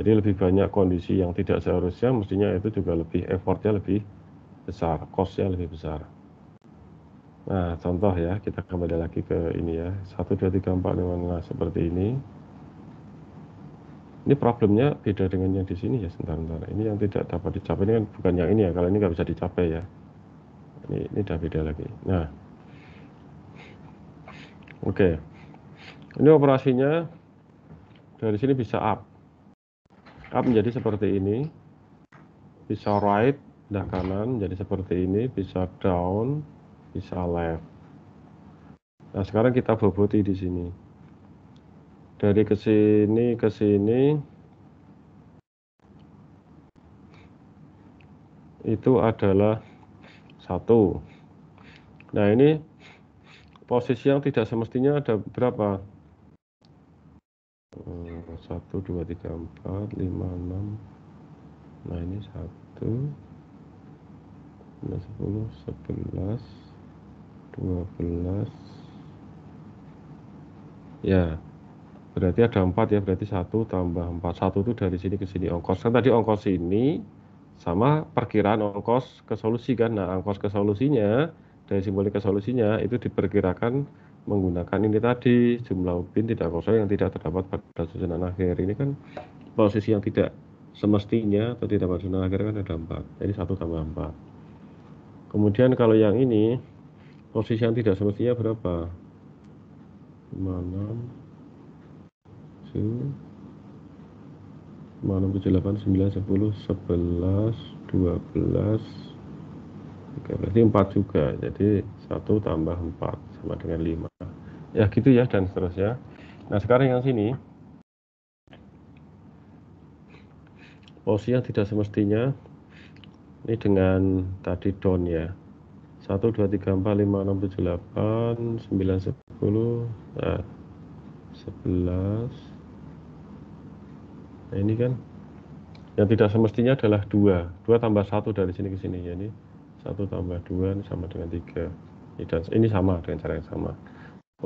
Speaker 1: jadi lebih banyak kondisi yang tidak seharusnya mestinya itu juga lebih effortnya lebih besar costnya lebih besar nah contoh ya kita kembali lagi ke ini ya 1, 2, 3, 4, 5, 6 seperti ini ini problemnya beda dengan yang di sini ya sebentar-bentar ini yang tidak dapat dicapai ini kan bukan yang ini ya kalau ini nggak bisa dicapai ya ini ini udah beda lagi nah oke okay. ini operasinya dari sini bisa up up menjadi seperti ini bisa right dan kanan jadi seperti ini bisa down bisa left nah sekarang kita boboti di sini dari ke sini ke sini itu adalah satu. Nah ini posisi yang tidak semestinya ada berapa? Eh, satu, dua, tiga, empat, lima, enam. Nah ini satu, nah, sepuluh, sebelas, dua belas. Ya, berarti ada empat ya, berarti satu tambah empat. Satu itu dari sini ke sini ongkos. Kan tadi ongkos ini sama perkiraan ongkos ke solusi kan. Nah, ongkos ke solusinya dari simbolik ke solusinya itu diperkirakan menggunakan ini tadi jumlah ubin tidak kosong yang tidak terdapat pada susunan akhir. Ini kan posisi yang tidak semestinya atau tidak pada susunan akhir kan ada empat. Jadi satu tambah empat. Kemudian kalau yang ini posisi yang tidak semestinya berapa? lima enam 6, 7, 8, 9, 10, 11, 12, Oke Berarti 4 juga. Jadi 1 tambah 4 sama dengan 5. Ya gitu ya dan seterusnya. Nah sekarang yang sini. Posisi yang tidak semestinya. Ini dengan tadi down ya. 1, 2, 3, 4, 5, 6, 7, 8, 9, 10, 11, 11, Nah, ini kan yang tidak semestinya adalah dua. Dua tambah satu dari sini ke sini. Ya, satu tambah dua ini sama dengan tiga. Ini, dan, ini sama dengan cara yang sama.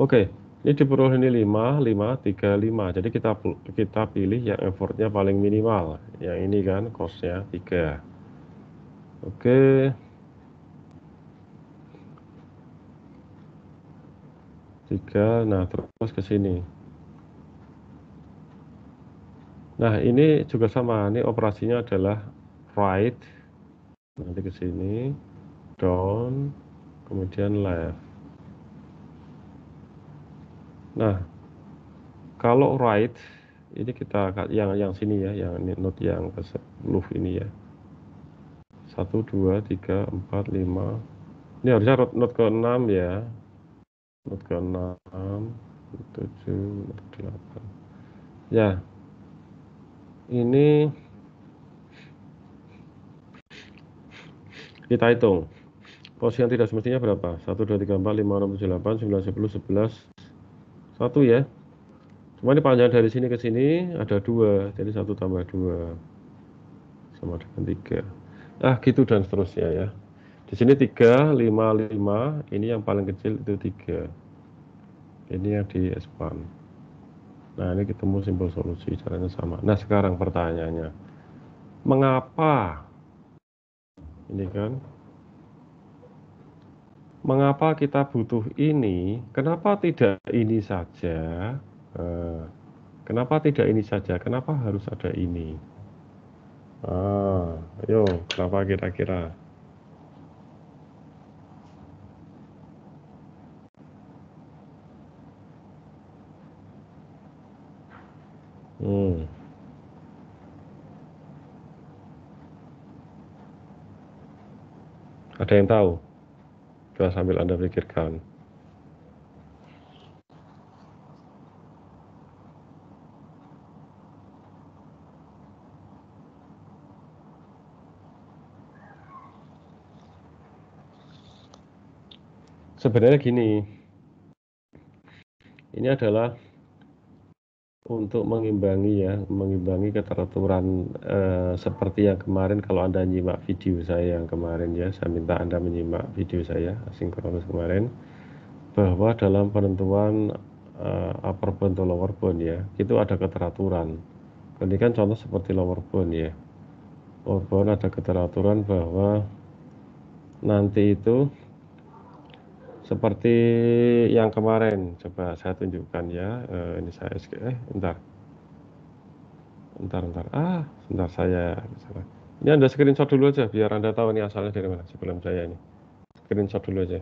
Speaker 1: Oke, ini diperoleh ini lima, lima, tiga, lima. Jadi kita kita pilih yang effortnya paling minimal. Yang ini kan costnya tiga. Oke. Tiga, nah terus ke sini. Nah, ini juga sama. Ini operasinya adalah right, nanti ke sini, down, kemudian left. Nah, kalau right, ini kita yang yang sini ya, yang note yang ke 10 ini ya. 1, 2, 3, 4, 5. Ini harusnya note ke 6 ya. Note ke 6, 7, 8. Ya, ini kita hitung pos yang tidak semestinya berapa 1 2 3 4 5 6 7 8 9 10 11 1 ya cuma ini panjang dari sini ke sini ada 2 jadi 1 tambah 2 sama dengan 3 ah gitu dan seterusnya ya di sini 3 5 5 ini yang paling kecil itu 3 ini yang di expand Nah, ini ketemu simbol solusi, caranya sama. Nah, sekarang pertanyaannya, mengapa ini kan? Mengapa kita butuh ini? Kenapa tidak ini saja? Eh, kenapa tidak ini saja? Kenapa harus ada ini? Ah, yo kenapa kira-kira? Hmm. Ada yang tahu? Coba sambil Anda pikirkan. Sebenarnya gini, ini adalah untuk mengimbangi ya, mengimbangi keteraturan eh, seperti yang kemarin kalau Anda nyimak video saya yang kemarin ya, saya minta Anda menyimak video saya asinkronus kemarin bahwa dalam penentuan eh, upper bound atau lower bound ya, itu ada keteraturan. Ini kan contoh seperti lower bound ya. Lower bound ada keteraturan bahwa nanti itu seperti yang kemarin, coba saya tunjukkan ya. uh, ini saya eh bentar. Bentar, bentar. Ah, bentar saya misalnya. Ini Anda screenshot dulu aja biar Anda tahu ini asalnya dari mana sebelum saya ini. Screenshot dulu aja.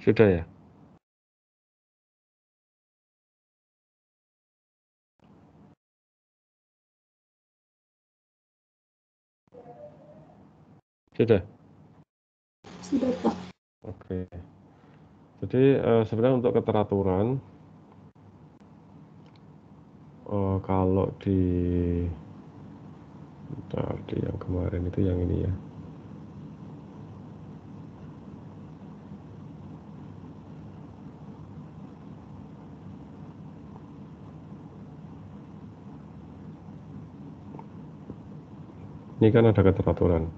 Speaker 1: Sudah ya? Sudah. Sudah Pak. Oke. Jadi uh, sebenarnya untuk keteraturan uh, kalau di tadi yang kemarin itu yang ini ya. ini kan ada keteraturan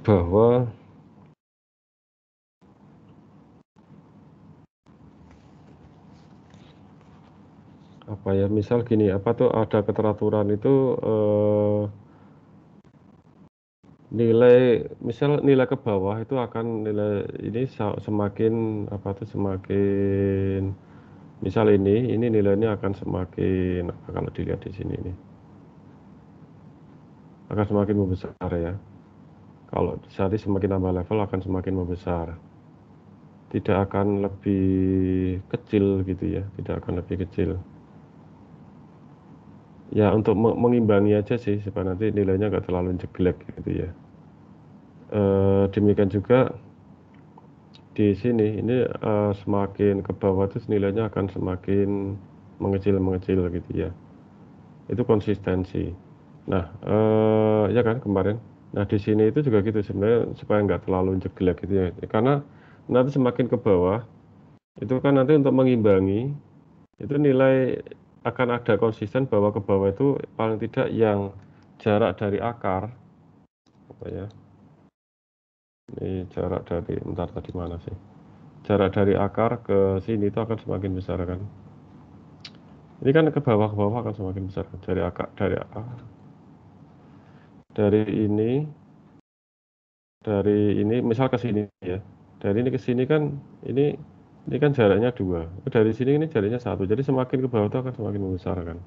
Speaker 1: bahwa apa ya misal gini apa tuh ada keteraturan itu eh, nilai misal nilai ke bawah itu akan nilai ini semakin apa tuh semakin misal ini ini nilainya akan semakin kalau dilihat di sini ini akan semakin membesar ya kalau sehari semakin tambah level akan semakin membesar tidak akan lebih kecil gitu ya tidak akan lebih kecil ya untuk mengimbangi aja sih supaya nanti nilainya nggak terlalu jelek gitu ya e, demikian juga di sini ini e, semakin ke bawah terus nilainya akan semakin mengecil mengecil gitu ya itu konsistensi nah e, ya kan kemarin Nah di sini itu juga gitu sebenarnya supaya nggak terlalu jelek gitu ya, karena nanti semakin ke bawah itu kan nanti untuk mengimbangi itu nilai akan ada konsisten bahwa ke bawah itu paling tidak yang jarak dari akar apa ya ini jarak dari ntar tadi mana sih jarak dari akar ke sini itu akan semakin besar kan ini kan ke bawah ke bawah akan semakin besar kan? dari akar dari akar dari ini dari ini misal ke sini ya dari ini ke sini kan ini ini kan jaraknya dua oh, dari sini ini jaraknya satu jadi semakin ke bawah itu akan semakin membesar kan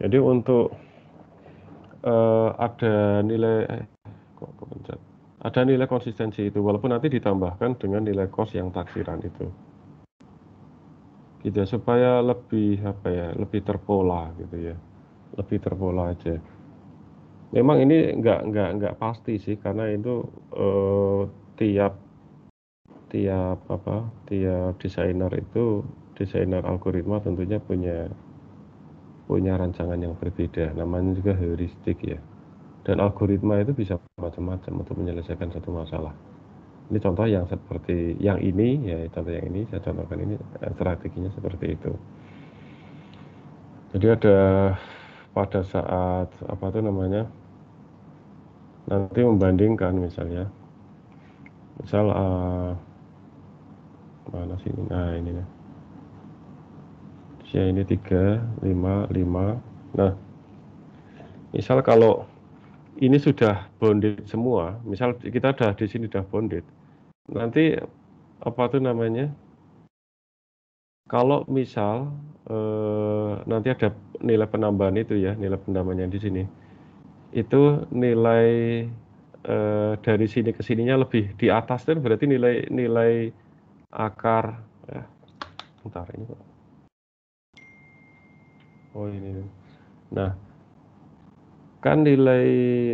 Speaker 1: jadi untuk uh, ada nilai eh, kok pencet ada nilai konsistensi itu walaupun nanti ditambahkan dengan nilai kos yang taksiran itu gitu ya, supaya lebih apa ya lebih terpola gitu ya lebih terpola aja memang ini nggak nggak nggak pasti sih karena itu eh, tiap tiap apa tiap desainer itu desainer algoritma tentunya punya punya rancangan yang berbeda namanya juga heuristik ya dan algoritma itu bisa macam-macam untuk menyelesaikan satu masalah ini contoh yang seperti yang ini ya contoh yang ini saya contohkan ini eh, strateginya seperti itu jadi ada pada saat apa itu namanya nanti membandingkan misalnya misal uh, mana sih ini nah ini ya usia ini 3 5 5 nah misal kalau ini sudah bonded semua misal kita dah di sini sudah bonded nanti apa tuh namanya kalau misal eh, nanti ada nilai penambahan itu ya nilai penambahannya di sini itu nilai eh, dari sini ke sininya lebih di atas dan berarti nilai nilai akar ya, bentar ini kok. Oh ini. Nah, kan nilai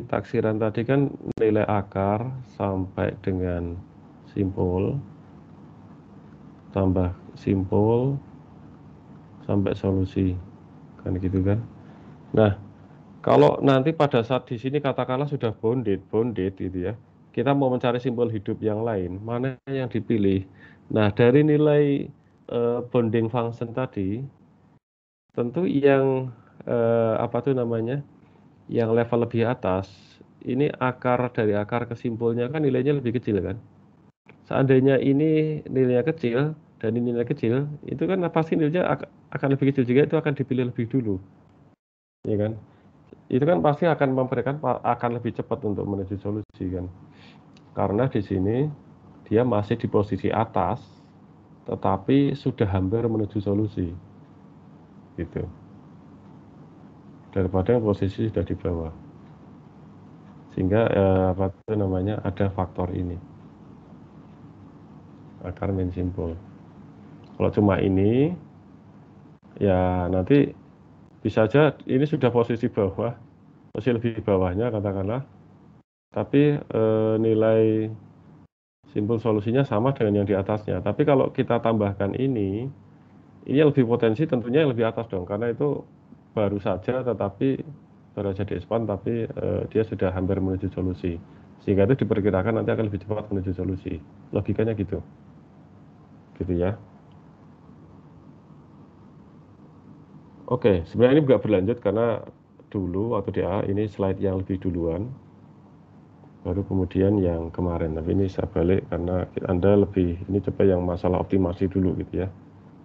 Speaker 1: taksiran tadi kan nilai akar sampai dengan simpul tambah simpul sampai solusi kan gitu kan. Nah, kalau nanti pada saat di sini katakanlah sudah bonded, bonded gitu ya. Kita mau mencari simbol hidup yang lain, mana yang dipilih? Nah, dari nilai uh, bonding function tadi tentu yang uh, apa tuh namanya yang level lebih atas ini akar dari akar ke simpulnya kan nilainya lebih kecil kan seandainya ini nilainya kecil dan ini nilai kecil itu kan pasti nilainya akan lebih kecil juga itu akan dipilih lebih dulu ya kan itu kan pasti akan memberikan akan lebih cepat untuk menuju solusi kan. Karena di sini dia masih di posisi atas tetapi sudah hampir menuju solusi. Gitu. Daripada posisi sudah di bawah. Sehingga eh, apa itu namanya ada faktor ini. Akar main Kalau cuma ini ya nanti bisa saja ini sudah posisi bawah, posisi lebih bawahnya katakanlah, tapi e, nilai simpul solusinya sama dengan yang di atasnya. Tapi kalau kita tambahkan ini, ini lebih potensi tentunya yang lebih atas dong, karena itu baru saja tetapi baru saja diekspand tapi e, dia sudah hampir menuju solusi. Sehingga itu diperkirakan nanti akan lebih cepat menuju solusi. Logikanya gitu. Gitu ya. Oke, sebenarnya ini nggak berlanjut karena dulu waktu dia ini slide yang lebih duluan, baru kemudian yang kemarin. Tapi ini saya balik karena Anda lebih, ini coba yang masalah optimasi dulu gitu ya.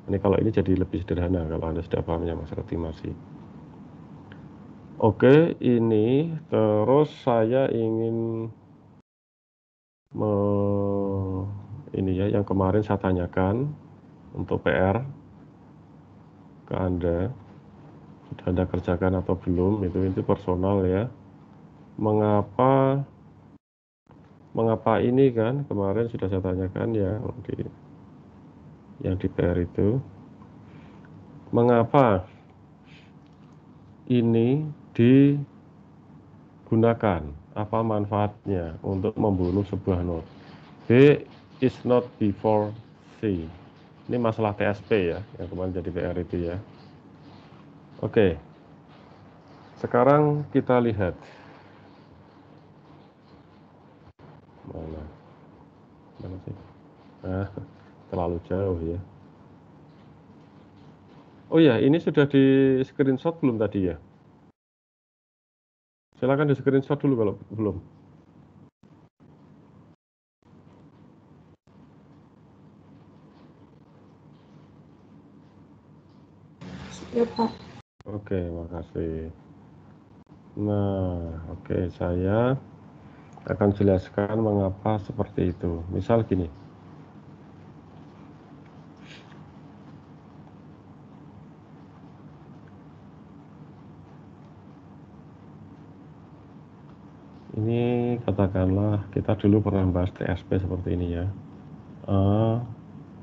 Speaker 1: Ini kalau ini jadi lebih sederhana kalau Anda sudah paham yang masalah optimasi. Oke, ini terus saya ingin me, ini ya yang kemarin saya tanyakan untuk PR ke Anda sudah Anda kerjakan atau belum itu itu personal ya. Mengapa mengapa ini kan kemarin sudah saya tanyakan ya di yang di PR itu mengapa ini digunakan apa manfaatnya untuk membunuh sebuah node B is not before C ini masalah TSP ya yang kemarin jadi PR itu ya Oke, sekarang kita lihat mana mana sih? Ah, terlalu jauh ya. Oh ya, ini sudah di screenshot belum tadi ya? Silakan di screenshot dulu kalau belum. Ya Pak. Oke, makasih. Nah, oke saya akan jelaskan mengapa seperti itu. Misal gini. Ini katakanlah kita dulu pernah bahas TSP seperti ini ya. A,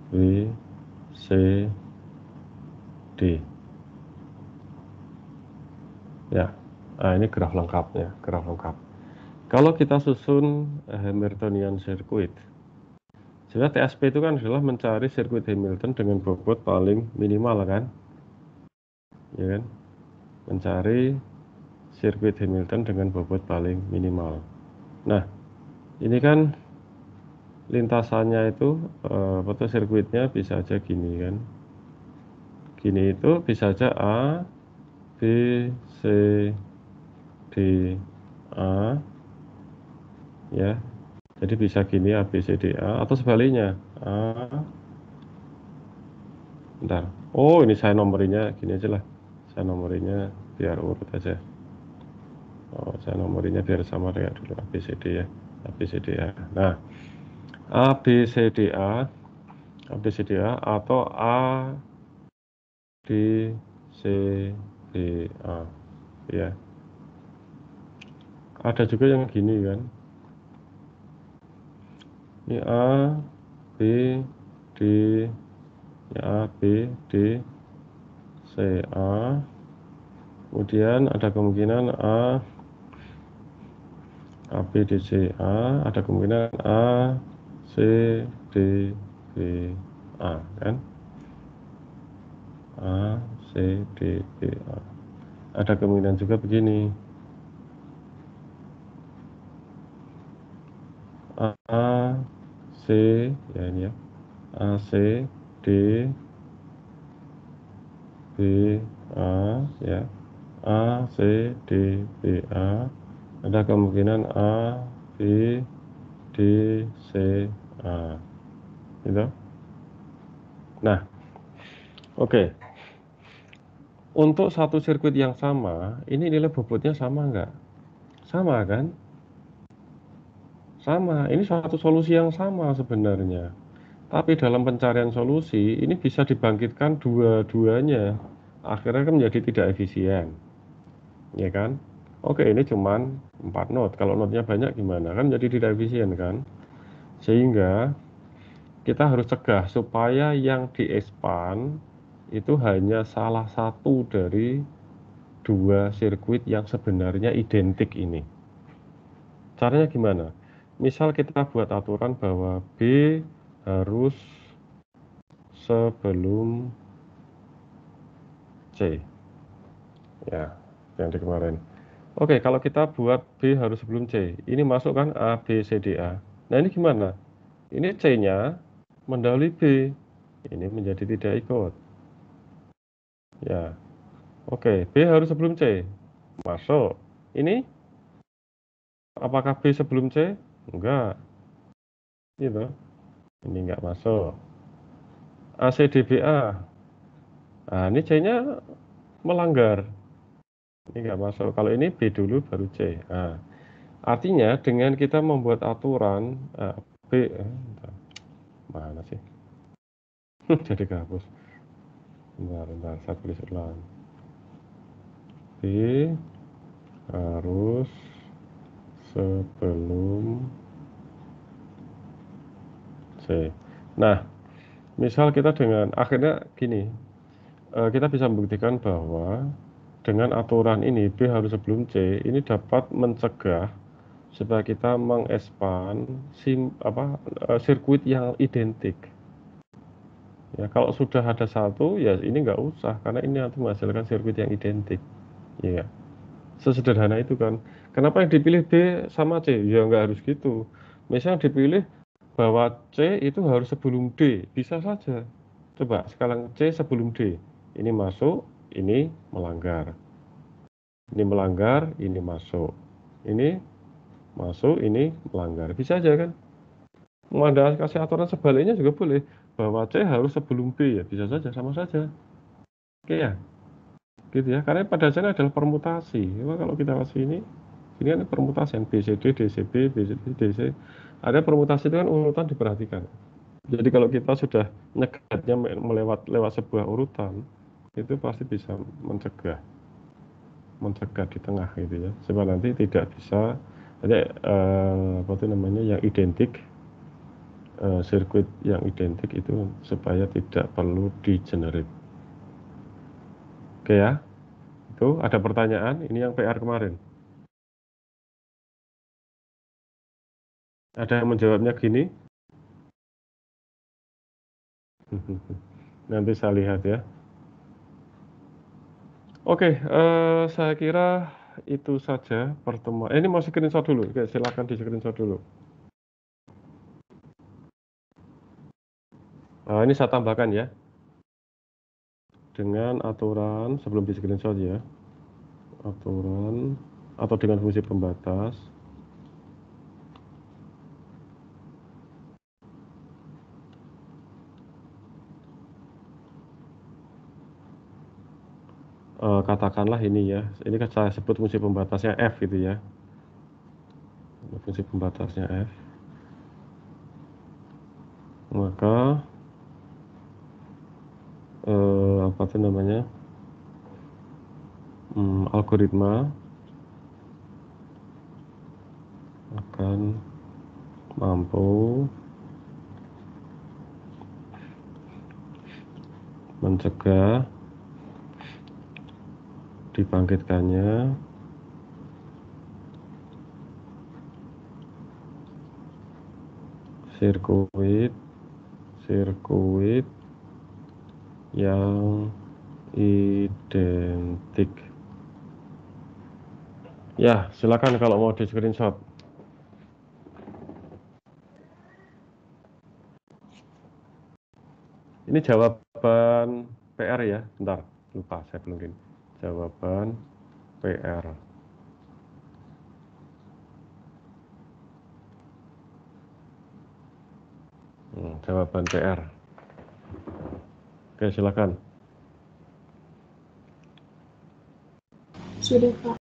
Speaker 1: B, C, D. Ya, nah, ini graf lengkapnya, graf lengkap. Kalau kita susun eh, Hamiltonian circuit, sebenarnya TSP itu kan adalah mencari sirkuit Hamilton dengan bobot paling minimal kan, ya kan? Mencari sirkuit Hamilton dengan bobot paling minimal. Nah, ini kan lintasannya itu eh, foto sirkuitnya bisa aja gini kan gini itu bisa aja A B C D A ya jadi bisa gini A B C D A atau sebaliknya A bentar oh ini saya nomornya gini aja lah saya nomornya biar urut aja oh saya nomornya biar sama kayak dulu A B C D ya A B C D A nah A B C D A A B C D A atau A D C di uh, ya ada juga yang gini kan ini A B D ya A B D C A kemudian ada kemungkinan A A B D C A ada kemungkinan A C D B A kan A C, D, E, A. Ada kemungkinan juga begini. A, C, ya ini ya. A, C, D, B, A, ya. A, C, D, B, A. Ada kemungkinan A, B, D, C, A. Gitu. Nah, oke. Okay. Untuk satu sirkuit yang sama, ini nilai bobotnya sama nggak? Sama kan? Sama, ini satu solusi yang sama sebenarnya. Tapi dalam pencarian solusi, ini bisa dibangkitkan dua-duanya. Akhirnya kan menjadi tidak efisien. Ya kan? Oke, ini cuma 4 node. Kalau node-nya banyak gimana? Kan jadi tidak efisien kan? Sehingga kita harus cegah supaya yang di expand itu hanya salah satu dari dua sirkuit yang sebenarnya identik ini. Caranya gimana? Misal kita buat aturan bahwa B harus sebelum C. Ya, yang di kemarin. Oke, kalau kita buat B harus sebelum C, ini masuk kan A, B, C, D, A. Nah, ini gimana? Ini C-nya mendahului B. Ini menjadi tidak ikut. Ya. Oke, B harus sebelum C. Masuk. Ini apakah B sebelum C? Enggak. Gitu. Ini enggak masuk. ACDBA. Nah, ini C-nya melanggar. Ini enggak masuk. Kalau ini B dulu baru C. Nah, artinya dengan kita membuat aturan eh, B eh, mana sih? Jadi kehapus bentar bentar saya tulis ulang T harus sebelum C nah misal kita dengan akhirnya gini eh, kita bisa membuktikan bahwa dengan aturan ini B harus sebelum C ini dapat mencegah supaya kita mengespan eh, sirkuit yang identik Ya, kalau sudah ada satu, ya ini nggak usah karena ini nanti menghasilkan sirkuit yang identik. Ya, sesederhana itu kan. Kenapa yang dipilih B sama C? Ya nggak harus gitu. Misalnya dipilih bahwa C itu harus sebelum D, bisa saja. Coba sekarang C sebelum D. Ini masuk, ini melanggar. Ini melanggar, ini masuk. Ini masuk, ini melanggar. Bisa aja kan? Mengandalkan kasih aturan sebaliknya juga boleh bahwa C harus sebelum B ya bisa saja sama saja oke ya gitu ya karena pada dasarnya adalah permutasi Cuma kalau kita kasih ini ini kan permutasi BCD, DCB, BCD, DC ada permutasi itu kan urutan diperhatikan jadi kalau kita sudah nyegatnya melewat lewat sebuah urutan itu pasti bisa mencegah mencegah di tengah gitu ya sebab nanti tidak bisa ada eh, apa itu namanya yang identik Eh, sirkuit yang identik itu supaya tidak perlu di-generate. Oke ya, itu ada pertanyaan, ini yang PR kemarin. Ada yang menjawabnya gini? Nanti saya lihat ya. Oke, eh, saya kira itu saja pertemuan. Eh, ini mau screenshot dulu, Oke, silakan di screenshot dulu. Nah, ini saya tambahkan ya. Dengan aturan sebelum di screenshot ya. Aturan atau dengan fungsi pembatas ah, katakanlah ini ya, ini kan saya sebut fungsi pembatasnya f gitu ya, fungsi pembatasnya f, maka eh, apa tuh namanya hmm, algoritma akan mampu mencegah dibangkitkannya sirkuit sirkuit yang identik ya silakan kalau mau di screenshot ini jawaban PR ya bentar lupa saya ini. jawaban PR hmm, jawaban PR Oke, silakan. Sudah, Pak.